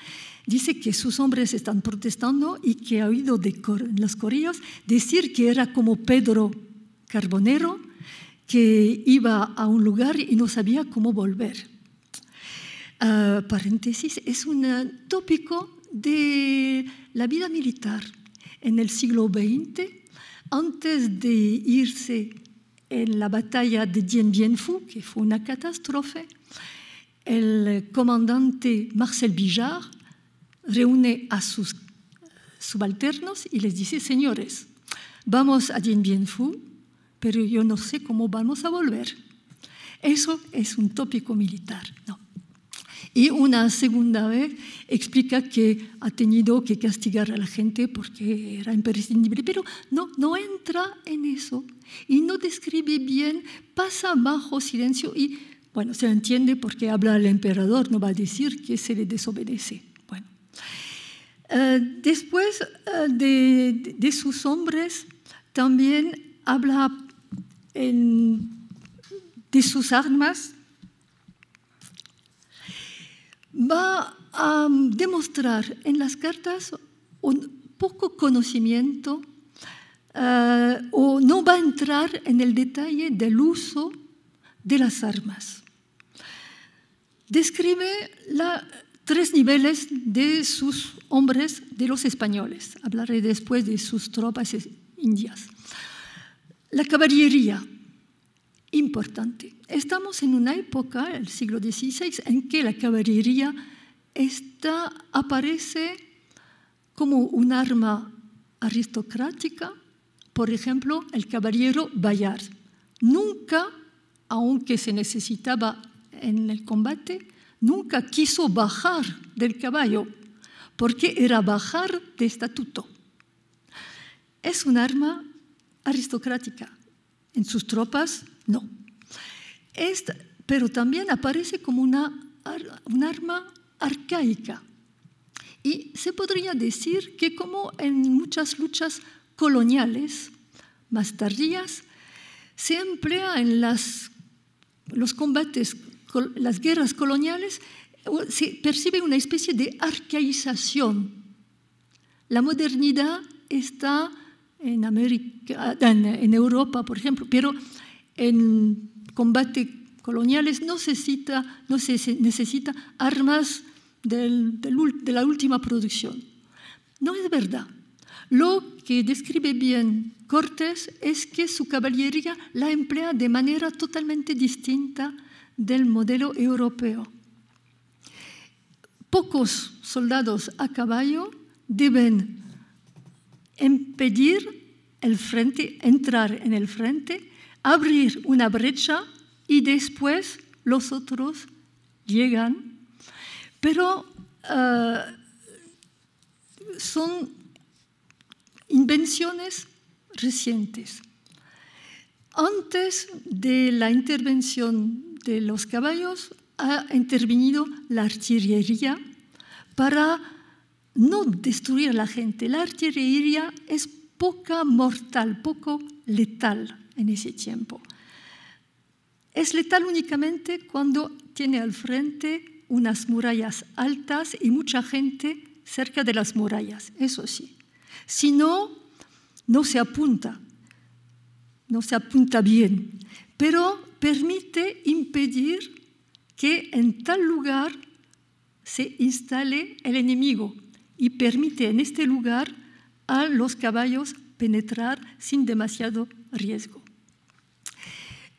dice que sus hombres están protestando y que ha oído de las Corillas decir que era como Pedro Carbonero, que iba a un lugar y no sabía cómo volver. Ah, paréntesis, es un eh, tópico de la vida militar en el siglo XX, antes de irse en la batalla de Dien Bien Phu, que fue una catástrofe, el comandante Marcel Bijard reúne a sus subalternos y les dice, señores, vamos a Dien Bien Phu, pero yo no sé cómo vamos a volver. Eso es un tópico militar. No. Y una segunda vez explica que ha tenido que castigar a la gente porque era imprescindible, pero no, no entra en eso y no describe bien, pasa bajo silencio y, bueno, se entiende porque habla el emperador, no va a decir que se le desobedece. Eh, después eh, de, sus hombres, también habla de sus armas va a mm, demostrar en las cartas un poco conocimiento eh, o no va a entrar en el detalle del uso de las armas. Describe la, tres niveles de sus hombres, de los españoles. Hablaré después de sus tropas e- indias. La caballería, importante. Estamos en una época, el siglo XVI, en que la caballería está, aparece como un arma aristocrática. Por ejemplo, el caballero Bayard. Nunca, aunque se necesitaba en el combate, nunca quiso bajar del caballo, porque era bajar de estatuto. Es un arma aristocrática, en sus tropas, no. pero también aparece como una, un arma arcaica. Y se podría decir que como en muchas luchas coloniales más tardías, se emplea en las, los combates, las guerras coloniales, se percibe una especie de arcaización. La modernidad está en, América, ah, en, Europa, por ejemplo, pero en combate coloniales no se, cita, no se necesita armas de la última producción. No es verdad. Lo que describe bien Cortés es que su caballería la emplea de manera totalmente distinta del modelo europeo. Pocos soldados a caballo deben impedir el frente, entrar en el frente, abrir una brecha y después los otros llegan. Pero eh, son invenciones recientes. Antes de la intervención de los caballos ha intervenido la artillería para no destruir la gente. La artillería es poca mortal, poco letal en ese tiempo. Es letal únicamente cuando tiene al frente unas murallas altas y mucha gente cerca de las murallas, eso sí. Si no, no se apunta, no se apunta bien, pero permite impedir que en tal lugar se instale el enemigo, y permite en este lugar a los caballos penetrar sin demasiado riesgo.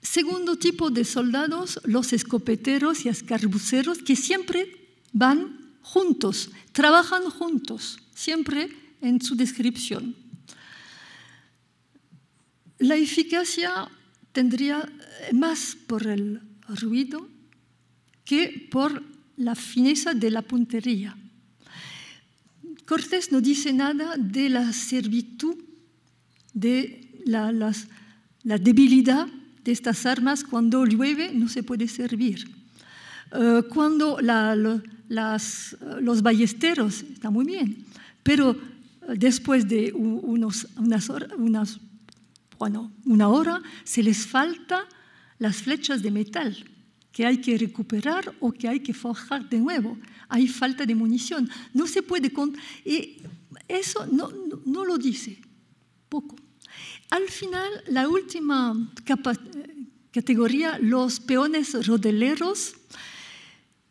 Segundo tipo de soldados, los escopeteros y escarbuceros, que siempre van juntos, trabajan juntos, siempre en su descripción. La eficacia tendría más por el ruido que por la fineza de la puntería. Cortés no dice nada de la servitud, de la, debilidad de estas armas cuando llueve no se puede servir. Eh, cuando los ballesteros, están muy bien, pero eh, después de una hora se les falta las flechas de metal que hay que recuperar o que hay que forjar de nuevo hay falta de munición. No se puede... contar, y eso no, lo dice, poco. Al final, la última categoría, los peones rodeleros,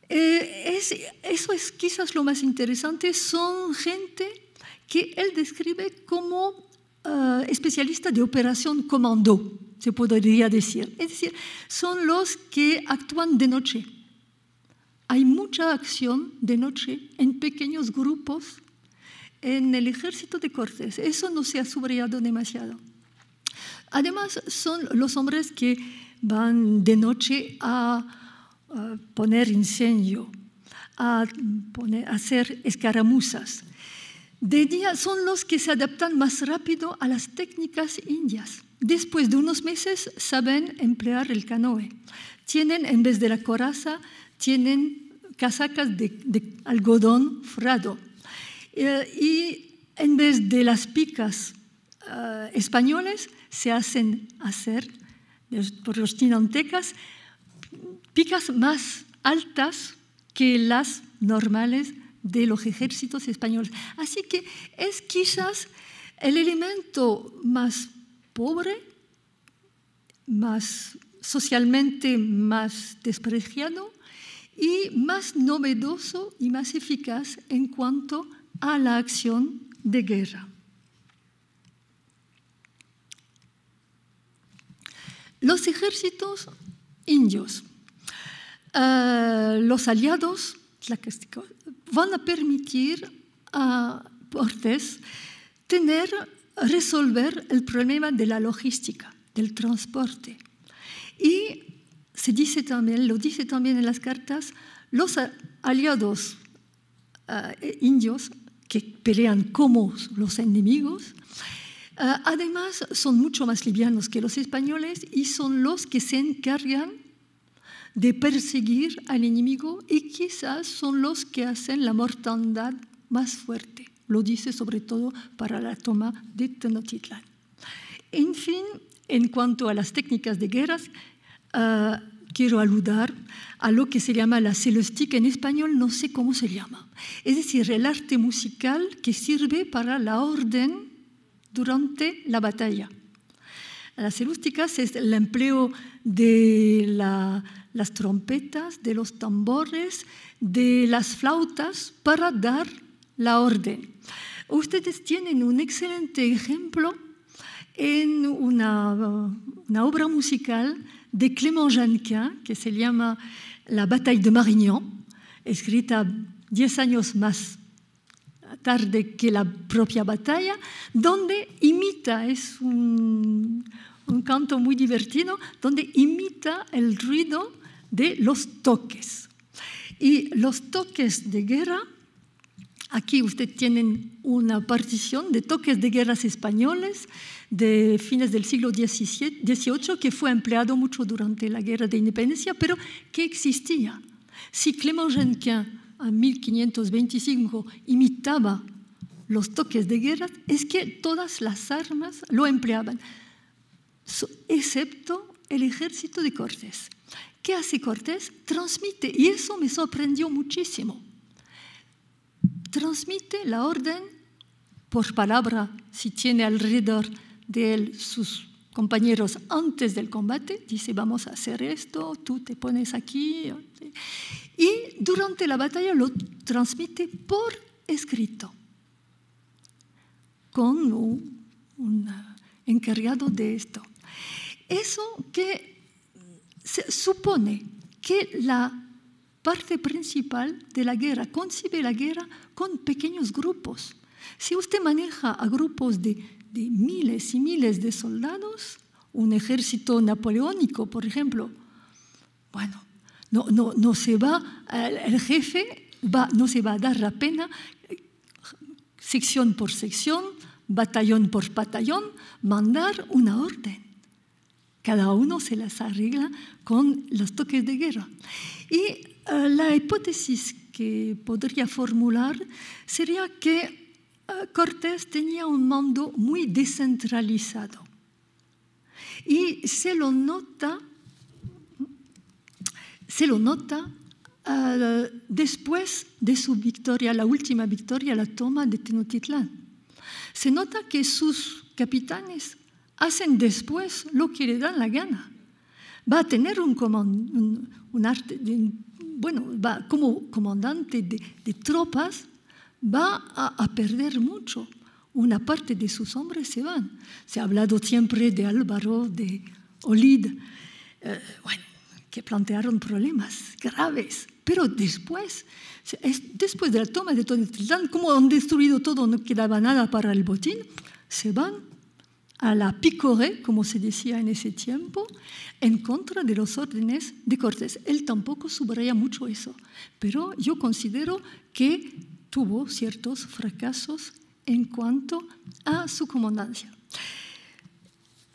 eh, eso es quizás lo más interesante, son gente que él describe como eh, especialista de operación comando, se podría decir. Es decir, son los que actúan de noche hay mucha acción de noche en pequeños grupos en el ejército de Cortés. Eso no se ha subrayado demasiado. Además, son los hombres que van de noche a, poner incendio, a, a hacer escaramuzas. De día son los que se adaptan más rápido a las técnicas indias. Después de unos meses saben emplear el canoe. Tienen en vez de la coraza tienen casacas de, algodón frado. Eh, y en vez de las picas eh, españoles, se hacen hacer por los tinantecas picas más altas que las normales de los ejércitos españoles. Así que es quizás el elemento más pobre, más socialmente más despreciado, y más novedoso y más eficaz en cuanto a la acción de guerra. Los ejércitos indios, eh, los aliados van a permitir a Cortés tener, resolver el problema de la logística, del transporte. Y se dice también, lo dice también en las cartas, los aliados ah, eh, indios que pelean como los enemigos, ah, además son mucho más livianos que los españoles y son los que se encargan de perseguir al enemigo y quizás son los que hacen la mortandad más fuerte. Lo dice sobre todo para la toma de Tenochtitlan En fin, en cuanto a las técnicas de guerras, Ah, quiero aludar a lo que se llama la celústica En español no sé cómo se llama. Es decir, el arte musical que sirve para la orden durante la batalla. La celústica es el empleo de las trompetas, de los tambores, de las flautas para dar la orden. Ustedes tienen un excelente ejemplo en una obra musical de Clément Jeannequin, que se llama La batalla de Marignan, escrita 10 años más tarde que la propia batalla, donde imita, es un, un canto muy divertido, donde imita el ruido de los toques. Y los toques de guerra Aquí usted tienen una partición de toques de guerras españoles de fines del siglo XVIII que fue empleado mucho durante la guerra de independencia, pero que existía. Si Clément Genquin en 1525 imitaba los toques de guerra, es que todas las armas lo empleaban, excepto el ejército de Cortés. ¿Qué hace Cortés? Transmite, y eso me sorprendió muchísimo transmite la orden por palabra, si tiene alrededor de él sus compañeros antes del combate, dice vamos a hacer esto, tú te pones aquí, y durante la batalla lo transmite por escrito, con un, encargado de esto. Eso que se supone que la parte principal de la guerra. Concibe la guerra con pequeños grupos. Si usted maneja a grupos de, miles y miles de soldados, un ejército napoleónico, por ejemplo, bueno, no, no, no se va, el jefe no se va a dar la pena sección por sección, batallón por batallón, mandar una orden. Cada uno se las arregla con los toques de guerra. Y eh, la hipótesis que podría formular sería que eh, Cortés tenía un mando muy descentralizado. Y se lo nota, se lo nota eh, después de su victoria, la última victoria, la toma de Tenochtitlán. Se nota que sus capitanes hacen después lo que le dan la gana. Va a tener un, comando, un, arte, bueno, va como comandante de, tropas, va a, perder mucho. Una parte de sus hombres se van. Se ha hablado siempre de Álvaro, de Olid, eh, que plantearon problemas graves. Pero después, después de la toma de Toledo, como han destruido todo, no quedaba nada para el botín, se van a la picoré, como se decía en ese tiempo, en contra de los órdenes de Cortés. Él tampoco subraya mucho eso, pero yo considero que tuvo ciertos fracasos en cuanto a su comandancia.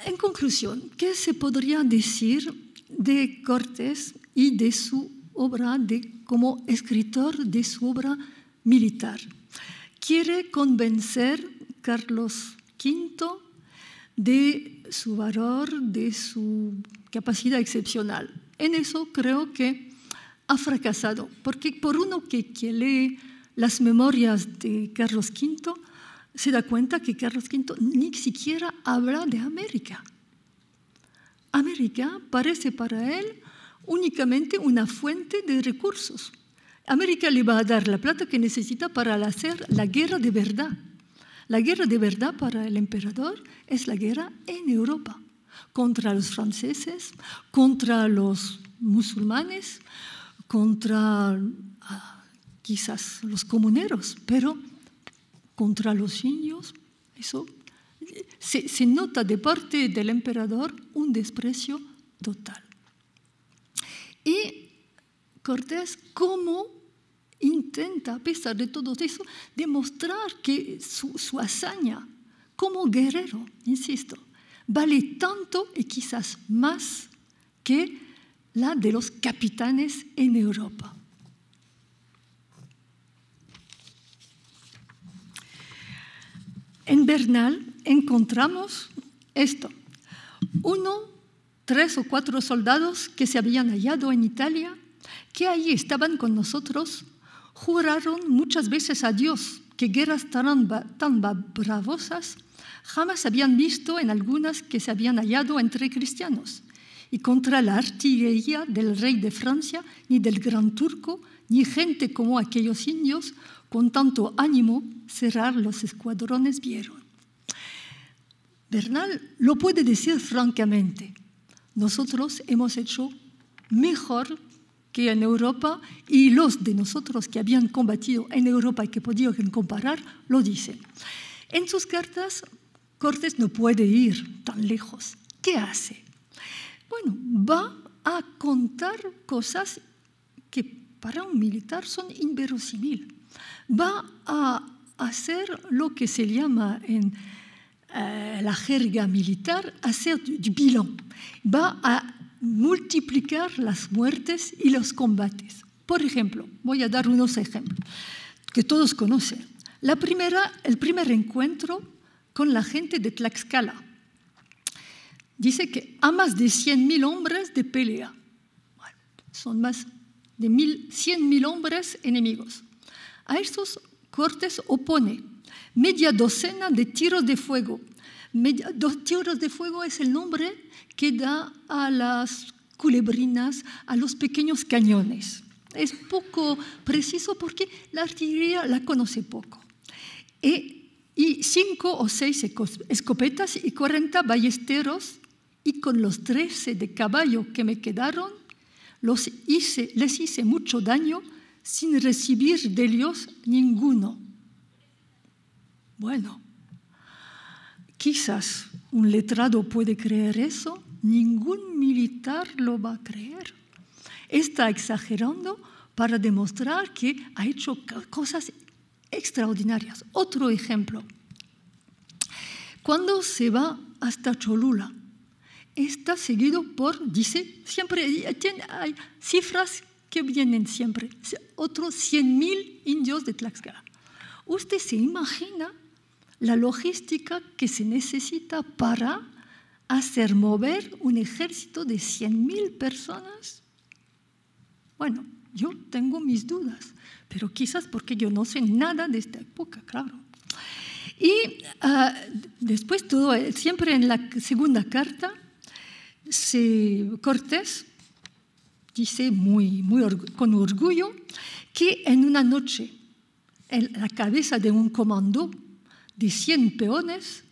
En conclusión, ¿qué se podría decir de Cortés y de su obra de, como escritor de su obra militar? Quiere convencer Carlos V de su valor, de su capacidad excepcional. En eso creo que ha fracasado, porque por uno que, lee las memorias de Carlos V, se da cuenta que Carlos V ni siquiera habla de América. América parece para él únicamente una fuente de recursos. América le va a dar la plata que necesita para hacer la guerra de verdad. La guerra de verdad para el emperador es la guerra en Europa, contra los franceses, contra los musulmanes, contra ah, quizás los comuneros, pero contra los indios, eso se, nota de parte del emperador un desprecio total. Y Cortés, ¿cómo? intenta, a pesar de todo eso, demostrar que su, hazaña como guerrero, insisto, vale tanto y quizás más que la de los capitanes en Europa. En Bernal encontramos esto, uno, tres o cuatro soldados que se habían hallado en Italia, que allí estaban con nosotros juraron muchas veces a Dios que guerras tan, bravosas jamás habían visto en algunas que se habían hallado entre cristianos, y contra la artillería del rey de Francia, ni del gran turco, ni gente como aquellos indios, con tanto ánimo cerrar los escuadrones vieron. Bernal lo puede decir francamente, nosotros hemos hecho mejor en Europa y los de nosotros que habían combatido en Europa y que podían comparar lo dicen. En sus cartas, Cortés no puede ir tan lejos. ¿Qué hace? Bueno, va a contar cosas que para un militar son inverosímil. Va a hacer lo que se llama en eh, la jerga militar, hacer du, bilan. Va a multiplicar las muertes y los combates. Por ejemplo, voy a dar unos ejemplos que todos conocen. La primera, el primer encuentro con la gente de Tlaxcala. Dice que a más de 100.000 hombres de pelea. son más de 100.000 hombres enemigos. A estos cortes opone media docena de tiros de fuego, Dos tiros de Fuego es el nombre que da a las culebrinas, a los pequeños cañones. Es poco preciso porque la artillería la conoce poco. E, y cinco o seis escopetas y 40 ballesteros, y con los trece de caballo que me quedaron, les hice mucho daño sin recibir de ellos ninguno. Bueno, Quizás un letrado puede creer eso, ningún militar lo va a creer. Está exagerando para demostrar que ha hecho cosas extraordinarias. Otro ejemplo, cuando se va hasta Cholula, está seguido por, dice, siempre hay cifras que vienen siempre, otros 100.000 indios de Tlaxcala. ¿Usted se imagina la logística que se necesita para hacer mover un ejército de 100.000 personas? Bueno, yo tengo mis dudas, pero quizás porque yo no sé nada de esta época, claro. Y ah, después todo, siempre en la segunda carta, se, Cortés dice muy, muy con orgullo que en una noche en la cabeza de un comando de 100 peones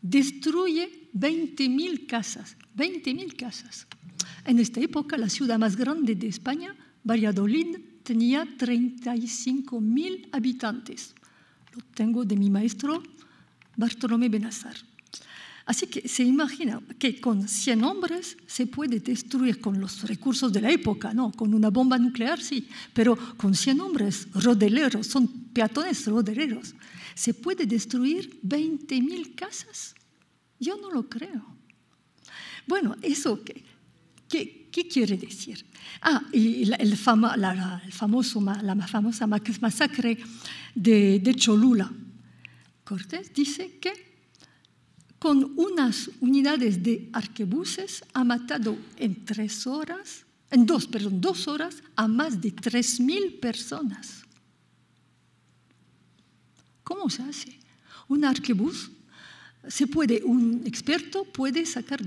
destruye 20.000 casas. 20.000 casas. En esta época, la ciudad más grande de España, Valladolid, tenía 35.000 habitantes. Lo tengo de mi maestro Bartolomé Benazar. Así que se imagina que con 100 hombres se puede destruir con los recursos de la época, ¿no? Con una bomba nuclear sí, pero con 100 hombres rodeleros, son peatones rodeleros, se puede destruir 20.000 casas. Yo no lo creo. Bueno, eso ¿Qué, ¿Qué, quiere decir? Ah, y la, el, fama, el famoso, la famosa masacre de Cholula. Cortés dice que con unas unidades de arquebuses ha matado en tres horas, en dos, perdón, dos horas a más de 3.000 personas. ¿Cómo se hace? Un arquebús se puede, un experto puede sacar,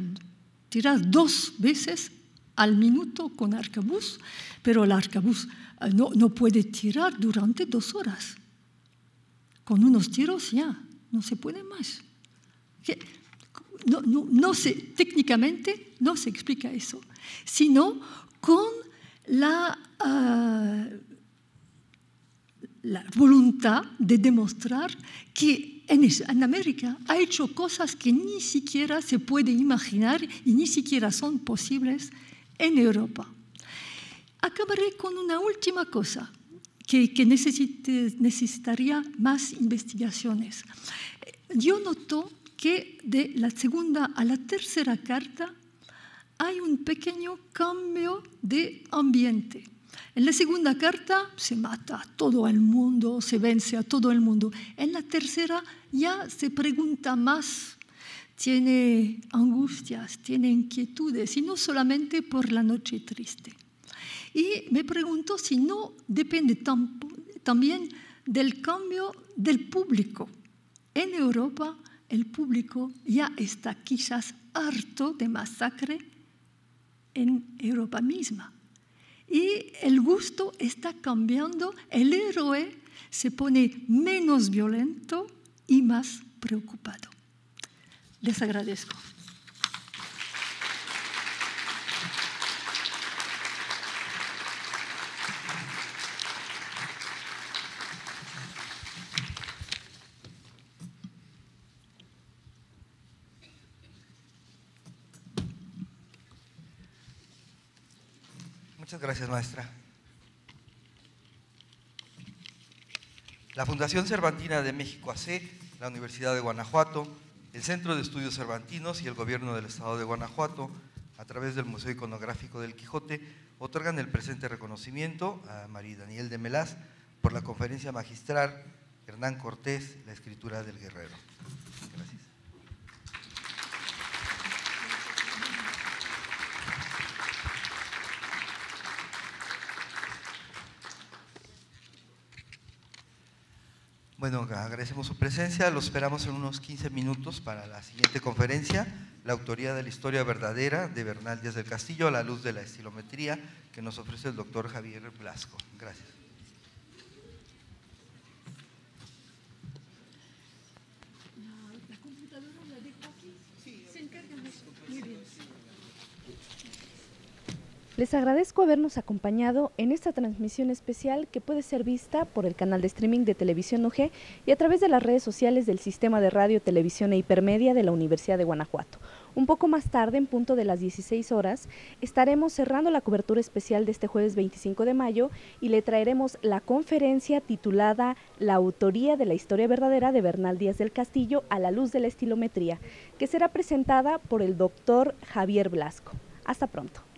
tirar dos veces al minuto con arquebús, pero el arquebús eh, no puede tirar durante dos horas. Con unos tiros ya, no se puede más. No, no, no técnicamente no se explica eso, sino con la, ah, la voluntad de demostrar que en, en América ha hecho cosas que ni siquiera se puede imaginar y ni siquiera son posibles en Europa. Acabaré con una última cosa que, necesitaría más investigaciones. Yo noto que de la segunda a la tercera carta hay un pequeño cambio de ambiente. En la segunda carta se mata a todo el mundo, se vence a todo el mundo. En la tercera ya se pregunta más, tiene angustias, tiene inquietudes, y no solamente por la noche triste. Y me pregunto si no depende también del cambio del público en Europa el público ya está quizás harto de masacre en Europa misma. Y el gusto está cambiando, el héroe se pone menos violento y más preocupado. Les agradezco. Muchas gracias, maestra. La Fundación Cervantina de México AC, e, la Universidad de Guanajuato, el Centro de Estudios Cervantinos y el Gobierno del Estado de Guanajuato, a través del Museo Iconográfico del Quijote, otorgan el presente reconocimiento a María Daniel de Melás por la conferencia magistral Hernán Cortés, La Escritura del Guerrero. Bueno, agradecemos su presencia, lo esperamos en unos 15 minutos para la siguiente conferencia, la autoría de la historia verdadera de Bernal Díaz del Castillo a la luz de la estilometría que nos ofrece el doctor Javier Blasco. Gracias. Les agradezco habernos acompañado en esta transmisión especial que puede ser vista por el canal de streaming de Televisión UG y a través de las redes sociales del Sistema de Radio, Televisión e Hipermedia de la Universidad de Guanajuato. Un poco más tarde, en punto de las 16 horas, estaremos cerrando la cobertura especial de este jueves 25 de mayo y le traeremos la conferencia titulada La autoría de la historia verdadera de Bernal Díaz del Castillo a la luz de la estilometría, que será presentada por el doctor Javier Blasco. Hasta pronto.